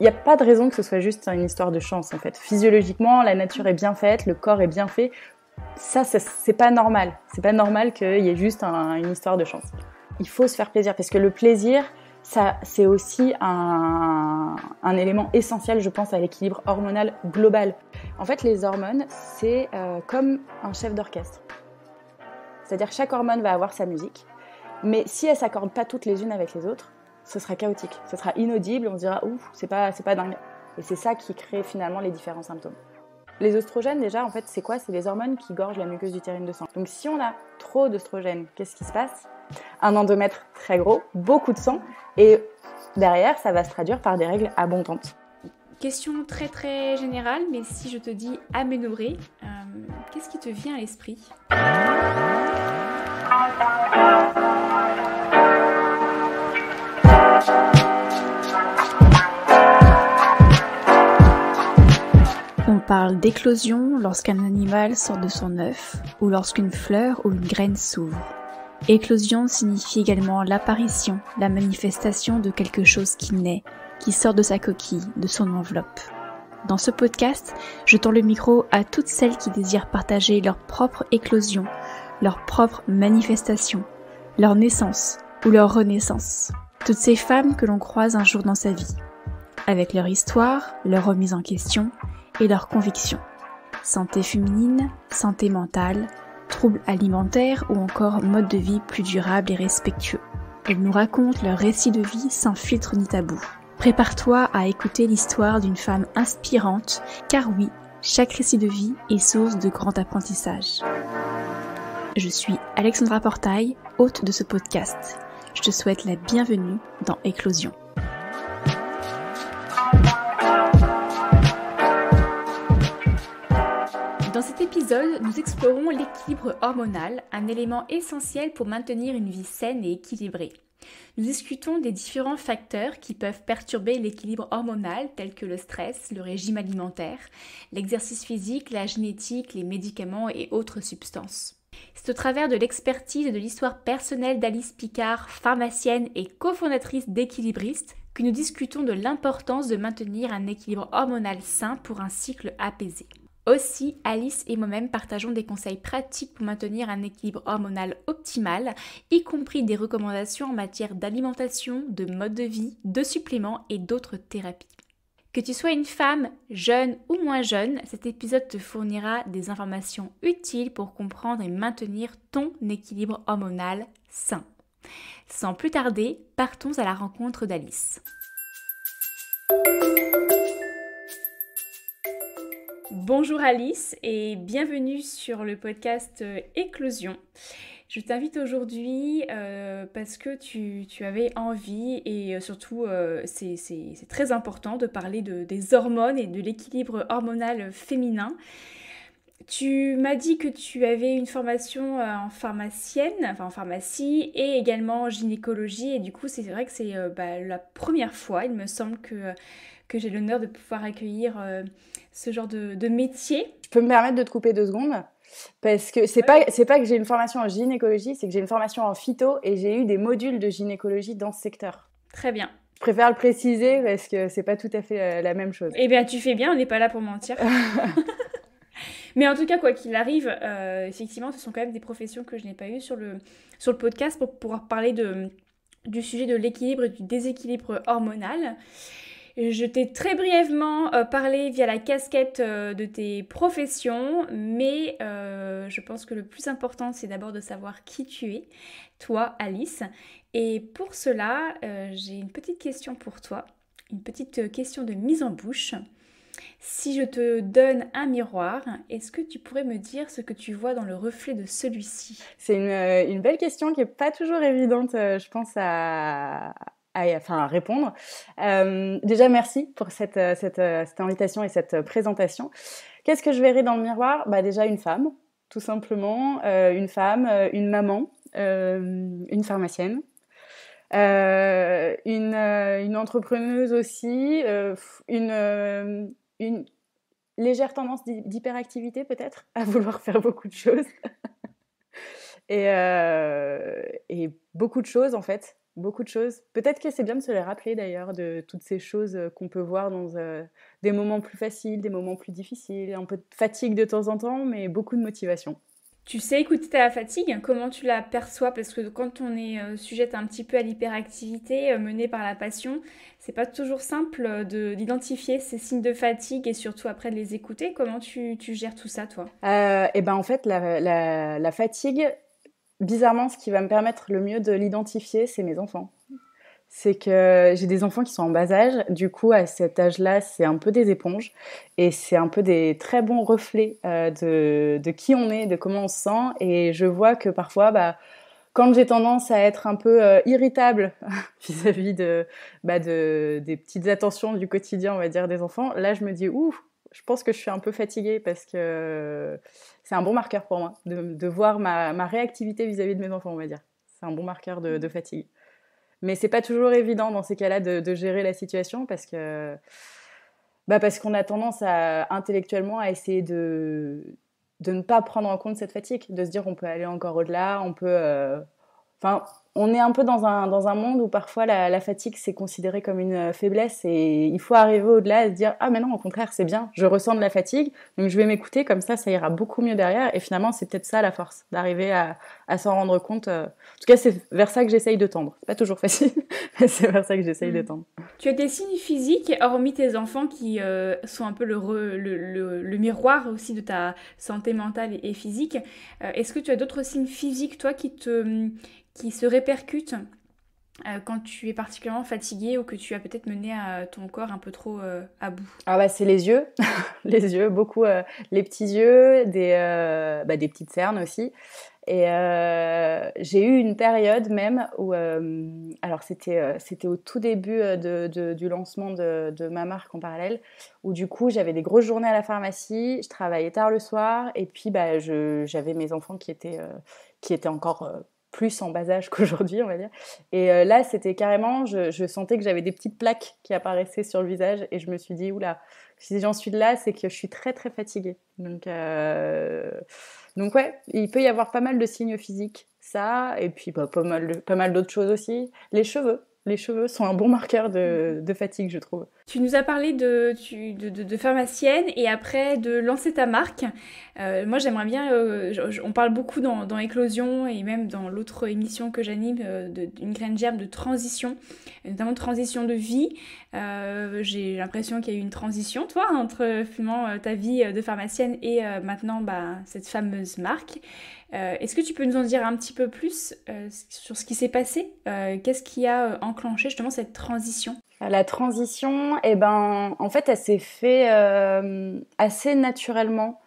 il n'y a pas de raison que ce soit juste une histoire de chance en fait. Physiologiquement, la nature est bien faite, le corps est bien fait. Ça, c'est pas normal. C'est pas normal qu'il y ait juste une histoire de chance. Il faut se faire plaisir parce que le plaisir, ça, c'est aussi un, élément essentiel, je pense, à l'équilibre hormonal global. En fait, les hormones, c'est euh, comme un chef d'orchestre. C'est-à-dire chaque hormone va avoir sa musique, mais si elle s'accordent pas toutes les unes avec les autres, ce sera chaotique, ce sera inaudible, on se dira ouf, c'est pas, c'est pas dingue. Et c'est ça qui crée finalement les différents symptômes. Les oestrogènes, déjà, en fait, c'est quoi C'est les hormones qui gorgent la muqueuse utérine de sang. Donc, si on a trop d'oestrogènes, qu'est-ce qui se passe Un endomètre très gros, beaucoup de sang, et derrière, ça va se traduire par des règles abondantes. Question très très générale, mais si je te dis aménorée, euh, qu'est-ce qui te vient à l'esprit on parle d'éclosion lorsqu'un animal sort de son œuf ou lorsqu'une fleur ou une graine s'ouvre. Éclosion signifie également l'apparition, la manifestation de quelque chose qui naît, qui sort de sa coquille, de son enveloppe. Dans ce podcast, je tends le micro à toutes celles qui désirent partager leur propre éclosion, leur propre manifestation, leur naissance ou leur renaissance toutes ces femmes que l'on croise un jour dans sa vie, avec leur histoire, leur remise en question et leurs convictions. Santé féminine, santé mentale, troubles alimentaires ou encore mode de vie plus durable et respectueux. Elles nous racontent leur récit de vie sans filtre ni tabou. Prépare-toi à écouter l'histoire d'une femme inspirante, car oui, chaque récit de vie est source de grand apprentissage. Je suis Alexandra Portail, hôte de ce podcast je te souhaite la bienvenue dans Éclosion. Dans cet épisode, nous explorons l'équilibre hormonal, un élément essentiel pour maintenir une vie saine et équilibrée. Nous discutons des différents facteurs qui peuvent perturber l'équilibre hormonal tels que le stress, le régime alimentaire, l'exercice physique, la génétique, les médicaments et autres substances. C'est au travers de l'expertise et de l'histoire personnelle d'Alice Picard, pharmacienne et cofondatrice d'Équilibriste, que nous discutons de l'importance de maintenir un équilibre hormonal sain pour un cycle apaisé. Aussi, Alice et moi-même partageons des conseils pratiques pour maintenir un équilibre hormonal optimal, y compris des recommandations en matière d'alimentation, de mode de vie, de suppléments et d'autres thérapies. Que tu sois une femme, jeune ou moins jeune, cet épisode te fournira des informations utiles pour comprendre et maintenir ton équilibre hormonal sain. Sans plus tarder, partons à la rencontre d'Alice. Bonjour Alice et bienvenue sur le podcast euh, Éclosion. Je t'invite aujourd'hui euh, parce que tu, avais envie et euh, surtout euh, c'est très important de parler des hormones et de l'équilibre hormonal féminin. Tu m'as dit que tu avais une formation en pharmacienne, enfin en pharmacie et également en gynécologie et du coup c'est vrai que c'est bah, la première fois, il me semble que que j'ai l'honneur de pouvoir accueillir ce genre de, de, métier. Je peux me permettre de te couper deux secondes parce que c'est pas, pas que j'ai une formation en gynécologie, c'est que j'ai une formation en phyto et j'ai eu des modules de gynécologie dans ce secteur. Très bien. Je préfère le préciser parce que c'est pas tout à fait euh, la même chose. Eh bien, tu fais bien, on n'est pas là pour mentir. Mais en tout cas, quoi qu'il arrive, euh, effectivement, ce sont quand même des professions que je n'ai pas eues sur le, sur le podcast pour pouvoir parler de, du sujet de l'équilibre et du déséquilibre hormonal. Je t'ai très brièvement euh, parlé via la casquette euh, de tes professions, mais euh, je pense que le plus important, c'est d'abord de savoir qui tu es, toi, Alice. Et pour cela, j'ai une petite question pour toi, une petite question de mise en bouche. Si je te donne un miroir, est-ce que tu pourrais me dire ce que tu vois dans le reflet de celui-ci C'est une, une, belle question qui n'est pas toujours évidente. Je pense à, enfin, à répondre. Euh, déjà, merci pour cette, euh, euh, cette, invitation et cette présentation. Qu'est-ce que je verrai dans le miroir bah, Déjà, une femme, tout simplement. une femme, une maman, une pharmacienne. Une, entrepreneuse aussi, une, une légère tendance d'hyperactivité peut-être, à vouloir faire beaucoup de choses. et, beaucoup de choses en fait beaucoup de choses. Peut-être que c'est bien de se les rappeler d'ailleurs, de toutes ces choses euh, qu'on peut voir dans euh, des moments plus faciles, des moments plus difficiles, un peu de fatigue de temps en temps, mais beaucoup de motivation. Tu sais écouter la fatigue, comment tu la perçois Parce que quand on est euh, sujette un petit peu à l'hyperactivité menée par la passion, c'est pas toujours simple de, d'identifier ces signes de fatigue et surtout après de les écouter. Comment tu, gères tout ça, toi Eh ben en fait, la fatigue, bizarrement, ce qui va me permettre le mieux de l'identifier, c'est mes enfants. C'est que j'ai des enfants qui sont en bas âge, du coup, à cet âge-là, c'est un peu des éponges et c'est un peu des très bons reflets euh, de, qui on est, de comment on se sent. Et je vois que parfois, bah, quand j'ai tendance à être un peu euh, irritable vis-à-vis bah, de, des petites attentions du quotidien, on va dire, des enfants, là je me dis, ouf, je pense que je suis un peu fatiguée parce que c'est un bon marqueur pour moi, de, voir ma, réactivité vis-à-vis de mes enfants, on va dire. C'est un bon marqueur de, fatigue. Mais c'est pas toujours évident dans ces cas-là de, gérer la situation parce que bah, parce qu'on a tendance à intellectuellement à essayer de de ne pas prendre en compte cette fatigue, de se dire on peut aller encore au-delà, on peut euh, on est un peu dans un, dans un monde où parfois la, fatigue c'est considéré comme une euh, faiblesse et il faut arriver au-delà et se dire ah mais non au contraire c'est bien je ressens de la fatigue donc je vais m'écouter comme ça ça ira beaucoup mieux derrière et finalement c'est peut-être ça la force d'arriver à, s'en rendre compte euh. en tout cas c'est vers ça que j'essaye de tendre pas toujours facile mais c'est vers ça que j'essaye de mm. tendre tu as des signes physiques hormis tes enfants qui euh, sont un peu le, le, miroir aussi de ta santé mentale et physique est-ce que tu as d'autres signes physiques toi qui te qui se répercutent euh, quand tu es particulièrement fatigué ou que tu as peut-être mené à ton corps un peu trop euh, à bout Ah bah c'est les yeux, les yeux, beaucoup euh, les petits yeux, des, bah, des petites cernes aussi. Et j'ai eu une période même où, alors c'était c'était au tout début de, du lancement de, de, ma marque en parallèle, où du coup j'avais des grosses journées à la pharmacie, je travaillais tard le soir, et puis bah, j'avais mes enfants qui étaient, qui étaient encore plus en bas âge qu'aujourd'hui, on va dire. Et euh, là, c'était carrément, je, sentais que j'avais des petites plaques qui apparaissaient sur le visage et je me suis dit, oula, si j'en suis là, c'est que je suis très très fatiguée. Donc, euh, Donc ouais, il peut y avoir pas mal de signes physiques, ça, et puis bah, pas mal, pas mal d'autres choses aussi. Les cheveux, les cheveux sont un bon marqueur de fatigue, je trouve. Tu nous as parlé de, de, pharmacienne et après de lancer ta marque. Euh, moi, j'aimerais bien. Euh, on parle beaucoup dans, dans, Éclosion et même dans l'autre émission que j'anime, euh, d'une graine germe de transition, notamment de transition de vie. J'ai l'impression qu'il y a eu une transition, toi, entre finalement ta vie de pharmacienne et maintenant bah, cette fameuse marque. Est-ce que tu peux nous en dire un petit peu plus sur ce qui s'est passé Qu'est-ce qui a enclenché justement cette transition la transition, eh ben, en fait, elle s'est faite euh, assez naturellement.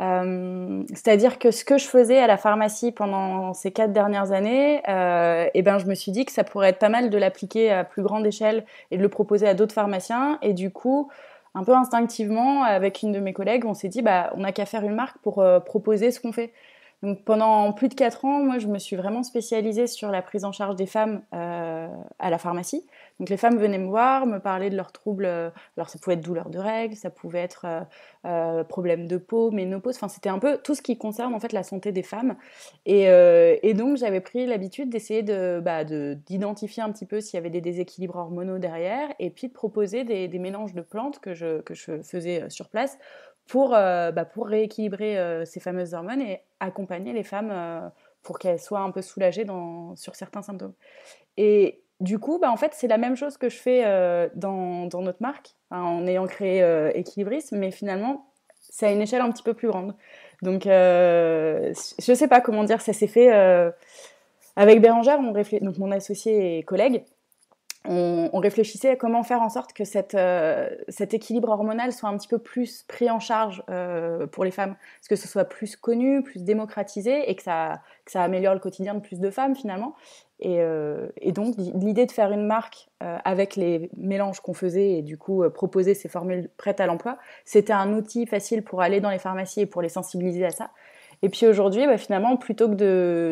Euh, c'est-à-dire que ce que je faisais à la pharmacie pendant ces quatre dernières années, euh, eh ben, je me suis dit que ça pourrait être pas mal de l'appliquer à plus grande échelle et de le proposer à d'autres pharmaciens. Et du coup, un peu instinctivement, avec une de mes collègues, on s'est dit, bah, on n'a qu'à faire une marque pour proposer ce qu'on fait. Donc pendant plus de 4 ans, moi, je me suis vraiment spécialisée sur la prise en charge des femmes euh, à la pharmacie. Donc les femmes venaient me voir, me parler de leurs troubles. Euh, ça pouvait être douleur de règles, ça pouvait être euh, problème de peau, ménopause. Enfin, c'était un peu tout ce qui concerne en fait la santé des femmes. Et, donc j'avais pris l'habitude d'essayer bah, de, d'identifier un petit peu s'il y avait des déséquilibres hormonaux derrière, et puis de proposer des, des mélanges de plantes que je, que je faisais sur place pour, euh, bah, pour rééquilibrer euh, ces fameuses hormones et accompagner les femmes euh, pour qu'elles soient un peu soulagées sur certains symptômes. Et du coup, bah, en fait, c'est la même chose que je fais dans, notre marque, hein, en ayant créé Equilibris, mais finalement, c'est à une échelle un petit peu plus grande. Donc, je ne sais pas comment dire, ça s'est fait... avec Bérangère, donc mon associé et collègue, on, réfléchissait à comment faire en sorte que euh, cet équilibre hormonal soit un petit peu plus pris en charge euh, pour les femmes, que ce soit plus connu, plus démocratisé et que ça, améliore le quotidien de plus de femmes finalement. Et, euh, et donc l'idée de faire une marque avec les mélanges qu'on faisait et du coup proposer ces formules prêtes à l'emploi, c'était un outil facile pour aller dans les pharmacies et pour les sensibiliser à ça. Et puis aujourd'hui, bah, finalement, plutôt que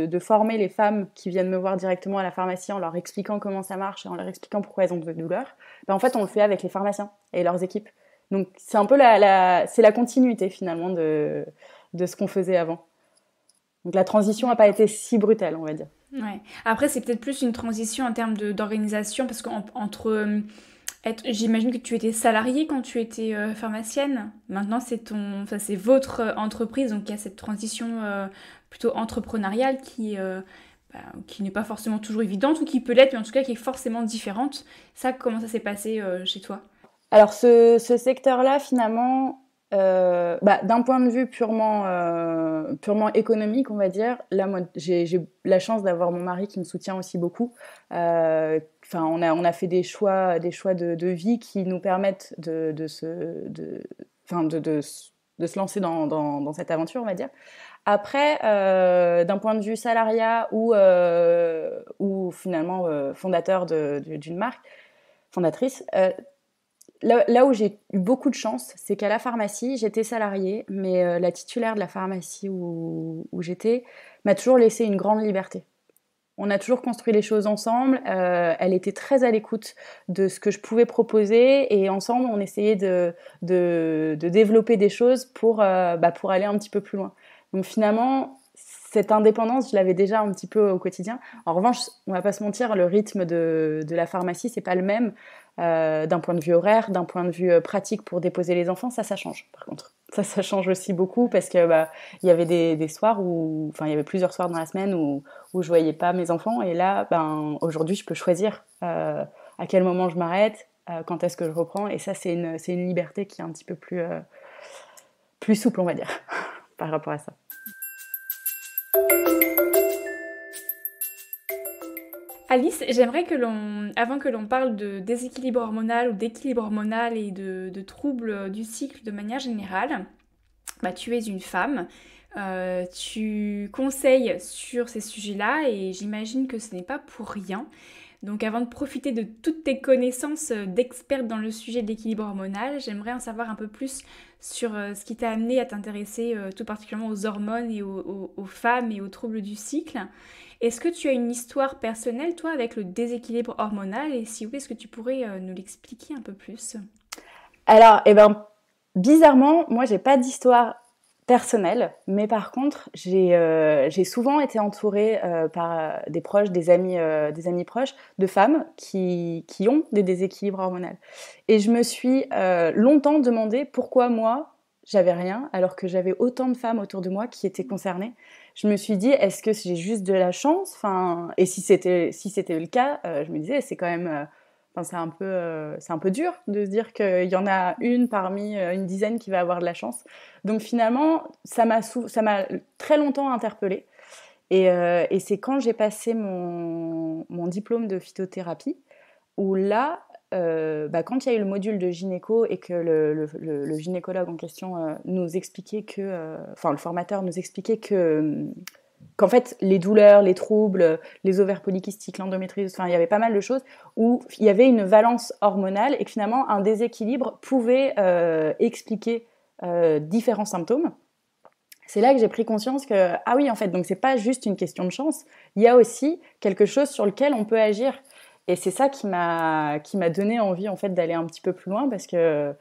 de, former les femmes qui viennent me voir directement à la pharmacie en leur expliquant comment ça marche et en leur expliquant pourquoi elles ont de douleurs, bah, en fait, on le fait avec les pharmaciens et leurs équipes. Donc c'est un peu la, la c'est la continuité finalement de, de ce qu'on faisait avant. Donc la transition n'a pas été si brutale, on va dire. Ouais. Après, c'est peut-être plus une transition en termes d'organisation parce qu'entre... J'imagine que tu étais salarié quand tu étais euh, pharmacienne. Maintenant, c'est ton, enfin, c'est votre euh, entreprise, donc il y a cette transition euh, plutôt entrepreneuriale qui, bah, qui n'est pas forcément toujours évidente ou qui peut l'être, mais en tout cas qui est forcément différente. Ça, comment ça s'est passé chez toi Alors, ce, secteur-là, finalement, bah, d'un point de vue purement, purement économique, on va dire, là, moi, j'ai la chance d'avoir mon mari qui me soutient aussi beaucoup Enfin, on a, on a fait des choix, des choix de, de vie qui nous permettent de, de, se, de, enfin de, de, se lancer dans, dans, cette aventure, on va dire. Après, euh, d'un point de vue salariat ou, euh, ou finalement euh, fondateur d'une marque, fondatrice, là, là, où j'ai eu beaucoup de chance, c'est qu'à la pharmacie, j'étais salariée, mais la titulaire de la pharmacie où, où j'étais m'a toujours laissé une grande liberté on a toujours construit les choses ensemble. Euh, elle était très à l'écoute de ce que je pouvais proposer et ensemble, on essayait de, de, développer des choses pour, euh, bah, pour aller un petit peu plus loin. Donc finalement, cette indépendance, je l'avais déjà un petit peu au quotidien. En revanche, on va pas se mentir, le rythme de, la pharmacie, c'est pas le même euh, d'un point de vue horaire, d'un point de vue pratique pour déposer les enfants, ça, ça change par contre. Ça, ça change aussi beaucoup parce que bah, y avait des, soirs où, enfin, il y avait plusieurs soirs dans la semaine où, où je voyais pas mes enfants. Et là, ben, aujourd'hui, je peux choisir euh, à quel moment je m'arrête, euh, quand est-ce que je reprends. Et ça, c'est une, c'est une liberté qui est un petit peu plus, euh, plus souple, on va dire, par rapport à ça. Alice, j'aimerais que l'on, avant que l'on parle de déséquilibre hormonal ou d'équilibre hormonal et de, troubles du cycle de manière générale, bah, tu es une femme, euh, tu conseilles sur ces sujets-là et j'imagine que ce n'est pas pour rien. Donc avant de profiter de toutes tes connaissances euh, d'experte dans le sujet de l'équilibre hormonal, j'aimerais en savoir un peu plus sur euh, ce qui t'a amené à t'intéresser euh, tout particulièrement aux hormones et aux, femmes et aux troubles du cycle. Est-ce que tu as une histoire personnelle, toi, avec le déséquilibre hormonal Et si oui, est-ce que tu pourrais nous l'expliquer un peu plus Alors, eh ben, bizarrement, moi, j'ai pas d'histoire personnel, mais par contre, j'ai euh, souvent été entourée euh, par euh, des proches, des amis, des amis proches, de femmes qui, ont des déséquilibres hormonaux. Et je me suis longtemps demandé pourquoi moi, j'avais rien, alors que j'avais autant de femmes autour de moi qui étaient concernées. Je me suis dit, est-ce que j'ai juste de la chance enfin, Et si c'était si le cas, je me disais, c'est quand même c'est un peu, euh, c'est un peu dur de se dire qu'il y en a une parmi euh, une dizaine qui va avoir de la chance. Donc finalement, ça m'a, ça m'a très longtemps interpellée. Et, euh, c'est quand j'ai passé mon, diplôme de phytothérapie où là, bah, quand il y a eu le module de gynéco et que le gynécologue en question nous expliquait que, enfin le formateur nous expliquait que qu'en fait, les douleurs, les troubles, les ovaires polykystiques, l'endométriose, enfin, il y avait pas mal de choses où il y avait une valence hormonale et que finalement, un déséquilibre pouvait euh, expliquer euh, différents symptômes. C'est là que j'ai pris conscience que, ah oui, en fait, donc c'est pas juste une question de chance, il y a aussi quelque chose sur lequel on peut agir. Et c'est ça qui m'a, donné envie, en fait, d'aller un petit peu plus loin parce que,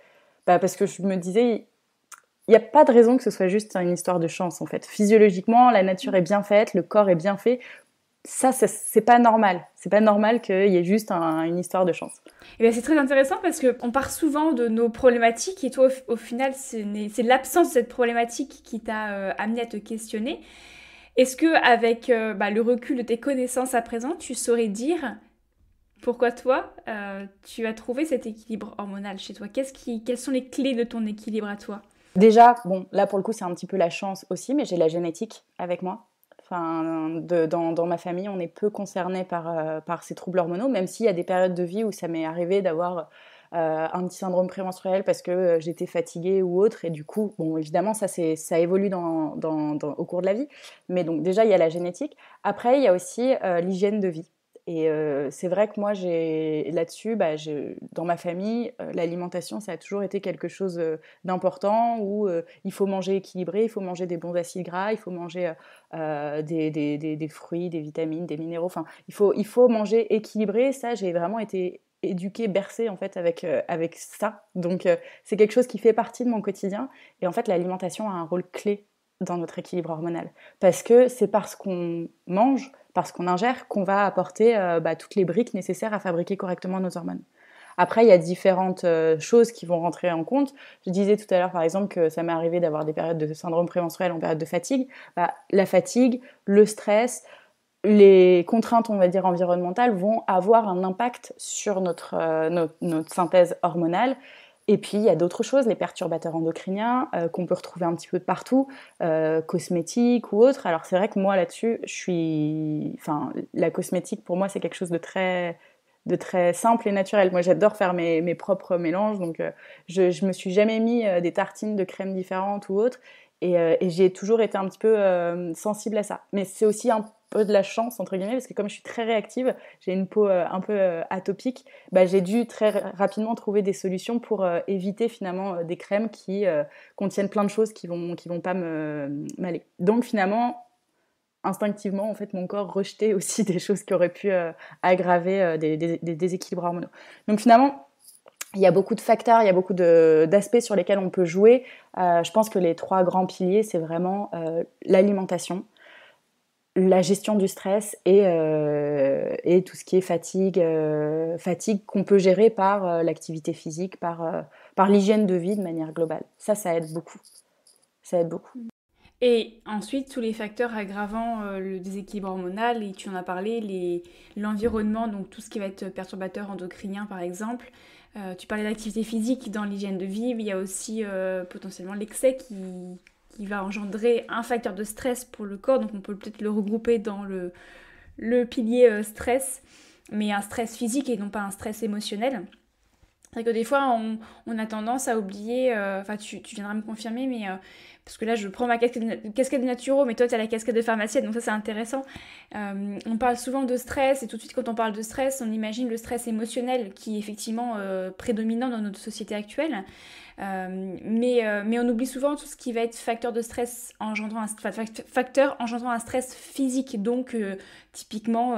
bah, parce que je me disais, il n'y a pas de raison que ce soit juste une histoire de chance en fait. Physiologiquement, la nature est bien faite, le corps est bien fait. Ça, ce c'est pas normal. C'est pas normal qu'il y ait juste une histoire de chance. Et eh c'est très intéressant parce que on part souvent de nos problématiques et toi, au, final, c'est l'absence de cette problématique qui t'a euh, amené à te questionner. Est-ce que avec euh, bah, le recul de tes connaissances à présent, tu saurais dire pourquoi toi, euh, tu as trouvé cet équilibre hormonal chez toi qui, Quelles sont les clés de ton équilibre à toi Déjà, bon, là pour le coup, c'est un petit peu la chance aussi, mais j'ai la génétique avec moi. Enfin, dans, ma famille, on est peu concerné par, euh, par ces troubles hormonaux, même s'il y a des périodes de vie où ça m'est arrivé d'avoir euh, un petit syndrome prémenstruel parce que euh, j'étais fatiguée ou autre. Et du coup, bon, évidemment, ça, ça évolue au cours de la vie. Mais donc, déjà, il y a la génétique. Après, il y a aussi l'hygiène de vie. Et euh, c'est vrai que moi, j'ai là-dessus, bah, dans ma famille, euh, l'alimentation, ça a toujours été quelque chose euh, d'important où il faut manger équilibré, il faut manger des bons acides gras, il faut manger des, fruits, des vitamines, des minéraux. Enfin, il faut, il faut manger équilibré. Ça, j'ai vraiment été éduquée, bercée en fait avec, avec ça. Donc, c'est quelque chose qui fait partie de mon quotidien. Et en fait, l'alimentation a un rôle clé dans notre équilibre hormonal parce que c'est parce qu'on mange parce qu'on ingère qu'on va apporter euh, bah, toutes les briques nécessaires à fabriquer correctement nos hormones. Après, il y a différentes euh, choses qui vont rentrer en compte. Je disais tout à l'heure, par exemple, que ça m'est arrivé d'avoir des périodes de syndrome prémenstruel en période de fatigue. Bah, la fatigue, le stress, les contraintes, on va dire, environnementales vont avoir un impact sur notre euh, synthèse hormonale et puis il y a d'autres choses, les perturbateurs endocriniens euh, qu'on peut retrouver un petit peu de partout, euh, cosmétiques ou autres. Alors c'est vrai que moi là-dessus, je suis, enfin la cosmétique pour moi c'est quelque chose de très de très simple et naturel. Moi, j'adore faire mes, mes, propres mélanges, donc euh, je, ne me suis jamais mis des tartines de crème différentes ou autres, et, et j'ai toujours été un petit peu sensible à ça. Mais c'est aussi un peu de la chance, entre guillemets, parce que comme je suis très réactive, j'ai une peau euh, un peu euh, atopique, bah, j'ai dû très rapidement trouver des solutions pour euh, éviter finalement des crèmes qui contiennent plein de choses qui vont, qui vont pas me m'aller. Donc finalement, instinctivement, en fait, mon corps rejetait aussi des choses qui auraient pu aggraver des, déséquilibres hormonaux. Donc finalement, il y a beaucoup de facteurs, il y a beaucoup d'aspects sur lesquels on peut jouer. je pense que les trois grands piliers, c'est vraiment l'alimentation, la gestion du stress euh, et, tout ce qui est fatigue, euh, fatigue qu'on peut gérer par euh, l'activité physique, par, par l'hygiène de vie de manière globale. Ça, ça aide beaucoup. Ça aide beaucoup. Et ensuite, tous les facteurs aggravant le déséquilibre hormonal, et tu en as parlé, l'environnement, donc tout ce qui va être perturbateur endocrinien par exemple. tu parlais d'activité physique dans l'hygiène de vie, mais il y a aussi potentiellement l'excès qui qui va engendrer un facteur de stress pour le corps, donc on peut peut-être le regrouper dans le, le pilier euh, stress, mais un stress physique et non pas un stress émotionnel. C'est que des fois, on, a tendance à oublier, euh, enfin, tu, viendras me confirmer, mais euh, parce que là, je prends ma casquette, de naturo, mais toi, tu as la casquette de pharmacienne, donc ça, c'est intéressant. on parle souvent de stress, et tout de suite, quand on parle de stress, on imagine le stress émotionnel qui est effectivement prédominant dans notre société actuelle. Euh, mais, euh, mais on oublie souvent tout ce qui va être facteur de stress engendrant un, facteur engendrant un stress physique, donc euh, typiquement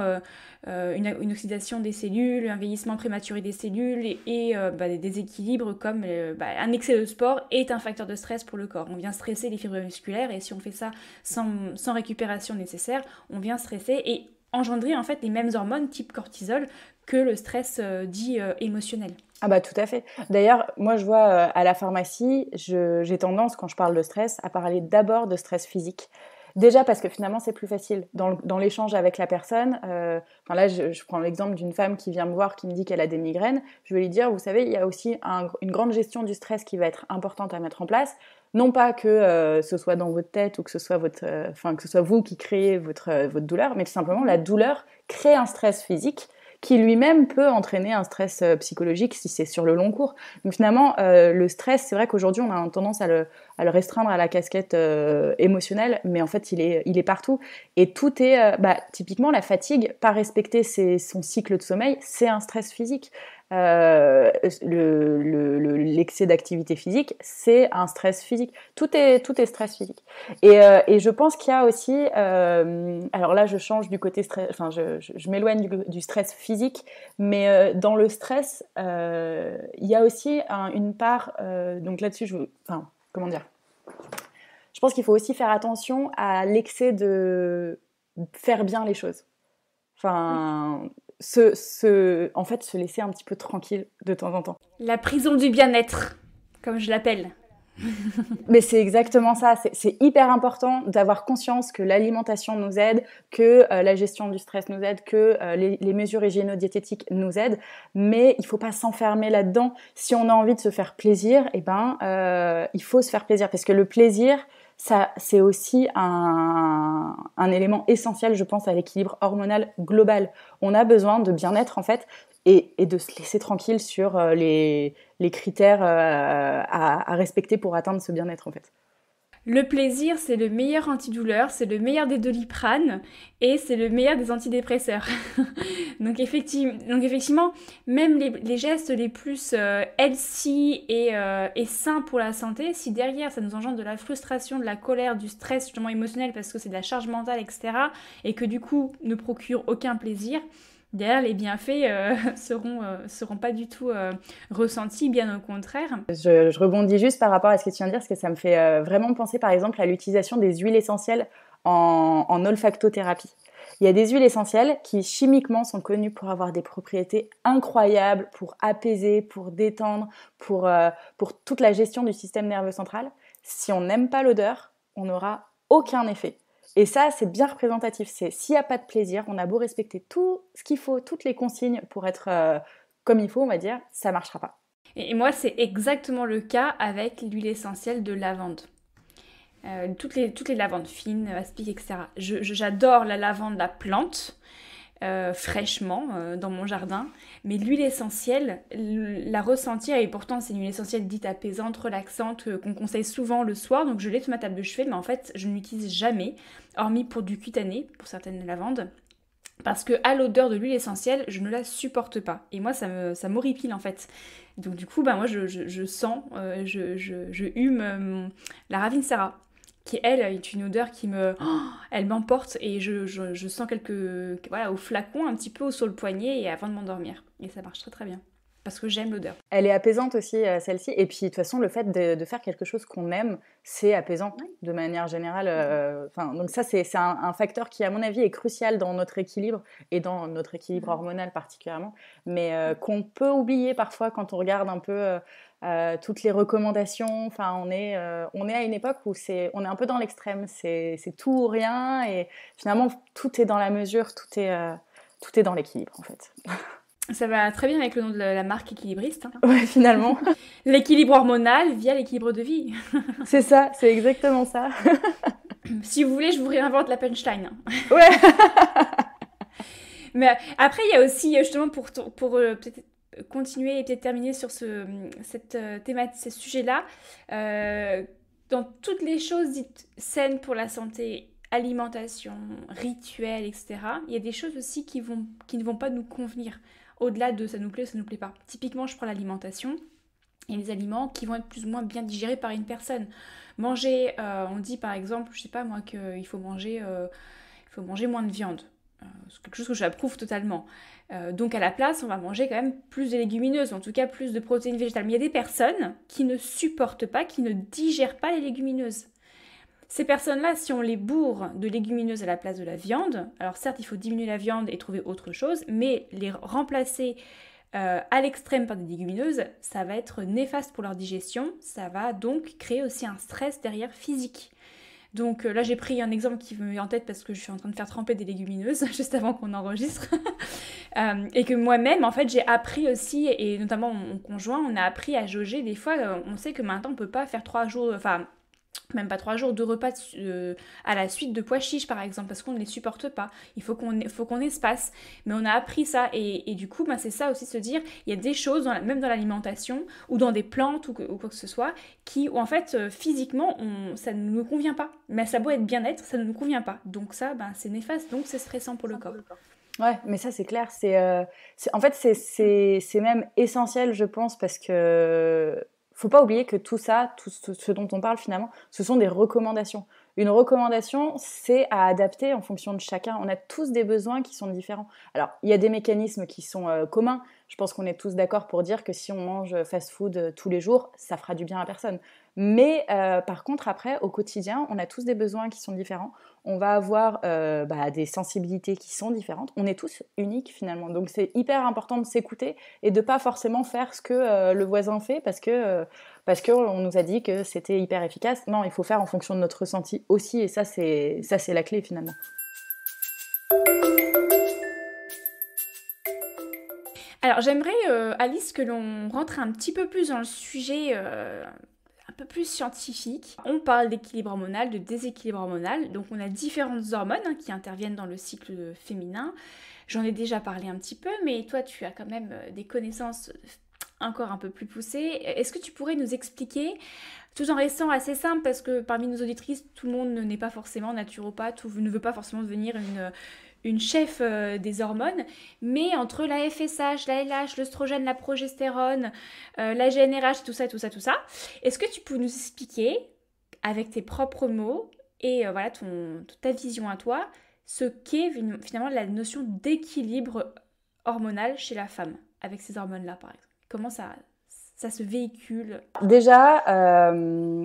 une, oxydation des cellules, un vieillissement prématuré des cellules et, bah, des déséquilibres comme bah, un excès de sport est un facteur de stress pour le corps. On vient stresser les fibres musculaires et si on fait ça sans, sans récupération nécessaire, on vient stresser et engendrer en fait les mêmes hormones type cortisol que le stress euh, dit euh, émotionnel. Ah bah tout à fait. D'ailleurs, moi je vois euh, à la pharmacie, j'ai tendance quand je parle de stress à parler d'abord de stress physique. Déjà parce que finalement c'est plus facile dans l'échange avec la personne. là je, prends l'exemple d'une femme qui vient me voir qui me dit qu'elle a des migraines. Je vais lui dire, vous savez, il y a aussi une grande gestion du stress qui va être importante à mettre en place. Non pas que ce soit dans votre tête ou que ce soit votre, enfin ce soit vous qui créez votre votre douleur, mais tout simplement la douleur crée un stress physique qui lui-même peut entraîner un stress euh, psychologique si c'est sur le long cours. Donc finalement, euh, le stress, c'est vrai qu'aujourd'hui, on a tendance à le, restreindre à la casquette euh, émotionnelle, mais en fait, il est, partout. Et tout est, bah, typiquement, la fatigue, pas respecter son cycle de sommeil, c'est un stress physique. Euh, l'excès d'activité physique, c'est un stress physique. Tout est, tout est stress physique. Et, euh, et je pense qu'il y a aussi, euh, alors là je change du côté stress, enfin je, je, m'éloigne du, stress physique, mais dans le stress, il y a aussi une part, donc là-dessus, je, enfin, comment dire, je pense qu'il faut aussi faire attention à l'excès de faire bien les choses. Enfin, se, en fait, se laisser un petit peu tranquille de temps en temps. La prison du bien-être, comme je l'appelle. Mais c'est exactement ça. C'est hyper important d'avoir conscience que l'alimentation nous aide, que euh, la gestion du stress nous aide, que euh, les, mesures hygiéno-diététiques nous aident. Mais il ne faut pas s'enfermer là-dedans. Si on a envie de se faire plaisir, eh ben, euh, il faut se faire plaisir parce que le plaisir, ça c'est aussi un, élément essentiel, je pense, à l'équilibre hormonal global. On a besoin de bien-être en fait et, de se laisser tranquille sur euh, les, critères euh, à respecter pour atteindre ce bien-être en fait. Le plaisir, c'est le meilleur antidouleur, c'est le meilleur des doliprane et c'est le meilleur des antidépresseurs. donc, effectivement, donc, effectivement, même les, gestes les plus euh, healthy et, euh, et sains pour la santé, si derrière ça nous engendre de la frustration, de la colère, du stress justement émotionnel parce que c'est de la charge mentale, etc., et que du coup ne procure aucun plaisir, D'ailleurs, les eh bienfaits euh, seront, euh, seront pas du tout euh, ressentis, bien au contraire. Je, rebondis juste par rapport à ce que tu viens de dire, parce que ça me fait vraiment penser par exemple à l'utilisation des huiles essentielles en, olfactothérapie. Il y a des huiles essentielles qui chimiquement sont connues pour avoir des propriétés incroyables, pour apaiser, pour détendre, pour toute la gestion du système nerveux central. Si on n'aime pas l'odeur, on n'aura aucun effet. Et ça, c'est bien représentatif. C'est s'il n'y a pas de plaisir, on a beau respecter tout ce qu'il faut, toutes les consignes pour être euh, comme il faut, on va dire, ça marchera pas. Et moi, c'est exactement le cas avec l'huile essentielle de lavande. Euh, toutes, les, toutes les lavandes fines, aspic, etc. J'adore la lavande, la plante. Euh, fraîchement euh, dans mon jardin. Mais l'huile essentielle, la ressentir, et pourtant c'est une huile essentielle dite apaisante, relaxante, euh, qu'on conseille souvent le soir, donc je l'ai sur ma table de chevet, mais en fait je ne l'utilise jamais, hormis pour du cutané, pour certaines lavandes. Parce que à l'odeur de l'huile essentielle, je ne la supporte pas. Et moi, ça me ça m'horripile en fait. Donc du coup, ben moi, je, sens, je, je, hume la Ravine Sarah qui elle est une odeur qui me, oh, elle m'emporte et je, je, sens quelques, voilà, au flacon, un petit peu au le poignet et avant de m'endormir. Et ça marche très très bien parce que j'aime l'odeur. Elle est apaisante aussi euh, celle-ci et puis de toute façon le fait de, faire quelque chose qu'on aime, c'est apaisant de manière générale. Euh, enfin donc ça c'est un, un, facteur qui à mon avis est crucial dans notre équilibre et dans notre équilibre hormonal particulièrement, mais euh, qu'on peut oublier parfois quand on regarde un peu. Euh, toutes les recommandations. Enfin, on est, euh, on est à une époque où c'est, on est un peu dans l'extrême. C'est, tout ou rien. Et finalement, tout est dans la mesure, tout est, euh, tout est dans l'équilibre, en fait. Ça va très bien avec le nom de la marque équilibriste. Hein. Ouais, finalement. l'équilibre hormonal via l'équilibre de vie. c'est ça, c'est exactement ça. si vous voulez, je vous réinvente la punchline. ouais. Mais après, il y a aussi, justement, pour, pour peut-être continuer et peut-être terminer sur ce, cette euh, thématique, ce sujet-là. Euh, dans toutes les choses dites saines pour la santé, alimentation, rituel, etc., il y a des choses aussi qui, vont, qui ne vont pas nous convenir. Au-delà de ça nous plaît ou ça ne nous plaît pas. Typiquement, je prends l'alimentation. et les aliments qui vont être plus ou moins bien digérés par une personne. Manger, euh, on dit par exemple, je sais pas moi, qu'il faut manger, il faut manger moins de viande. Euh, c'est quelque chose que j'approuve totalement. Euh, donc à la place, on va manger quand même plus de légumineuses, en tout cas plus de protéines végétales. Mais il y a des personnes qui ne supportent pas, qui ne digèrent pas les légumineuses. Ces personnes-là, si on les bourre de légumineuses à la place de la viande, alors certes, il faut diminuer la viande et trouver autre chose, mais les remplacer euh, à l'extrême par des légumineuses, ça va être néfaste pour leur digestion, ça va donc créer aussi un stress derrière physique. Donc euh, là, j'ai pris un exemple qui me met en tête parce que je suis en train de faire tremper des légumineuses juste avant qu'on enregistre. Euh, et que moi-même, en fait, j'ai appris aussi, et notamment mon conjoint, on a appris à jauger. Des fois, euh, on sait que maintenant, on peut pas faire trois jours, enfin, même pas trois jours, deux repas euh, à la suite de pois chiches par exemple, parce qu'on ne les supporte pas. Il faut qu'on faut qu'on espace. Mais on a appris ça et, et du coup, bah, c'est ça aussi se dire, il y a des choses, même dans l'alimentation ou dans des plantes ou, quoi que ce soit, qui ou en fait euh, physiquement on, ça ne nous convient pas. Mais ça doit être bien-être, ça ne nous convient pas. Donc ça, ben, c'est néfaste, donc c'est stressant pour le corps. Ouais, mais ça c'est clair. C'est euh, c'est en fait c'est même essentiel, je pense, parce que faut pas oublier que tout ça, tout ce dont on parle finalement, ce sont des recommandations. Une recommandation, c'est à adapter en fonction de chacun. On a tous des besoins qui sont différents. Alors, il y a des mécanismes qui sont euh, communs, je pense qu'on est tous d'accord pour dire que si on mange fast-food euh, tous les jours, ça fera du bien à personne. Mais euh, par contre, après, au quotidien, on a tous des besoins qui sont différents. On va avoir euh, bah, des sensibilités qui sont différentes. On est tous uniques finalement. Donc c'est hyper important de s'écouter et de pas forcément faire ce que le voisin fait parce que parce qu'on nous a dit que c'était hyper efficace. Non, il faut faire en fonction de notre ressenti aussi. Et ça, c'est ça, c'est la clé finalement. Alors j'aimerais, euh, Alice, que l'on rentre un petit peu plus dans le sujet euh, un peu plus scientifique. On parle d'équilibre hormonal, de déséquilibre hormonal. Donc on a différentes hormones hein, qui interviennent dans le cycle féminin. J'en ai déjà parlé un petit peu, mais toi tu as quand même euh, des connaissances encore un peu plus poussées. Est-ce que tu pourrais nous expliquer, tout en restant assez simple, parce que parmi nos auditrices, tout le monde n'est pas forcément naturopathe ou ne veut pas forcément devenir une une chef euh, des hormones, mais entre la FSH, la LH, l'œstrogène, la progestérone, euh, la GNRH, tout ça, tout ça, tout ça, est-ce que tu peux nous expliquer, avec tes propres mots et euh, voilà ton, ta vision à toi, ce qu'est finalement la notion d'équilibre hormonal chez la femme, avec ces hormones-là par exemple Comment ça, ça se véhicule Déjà,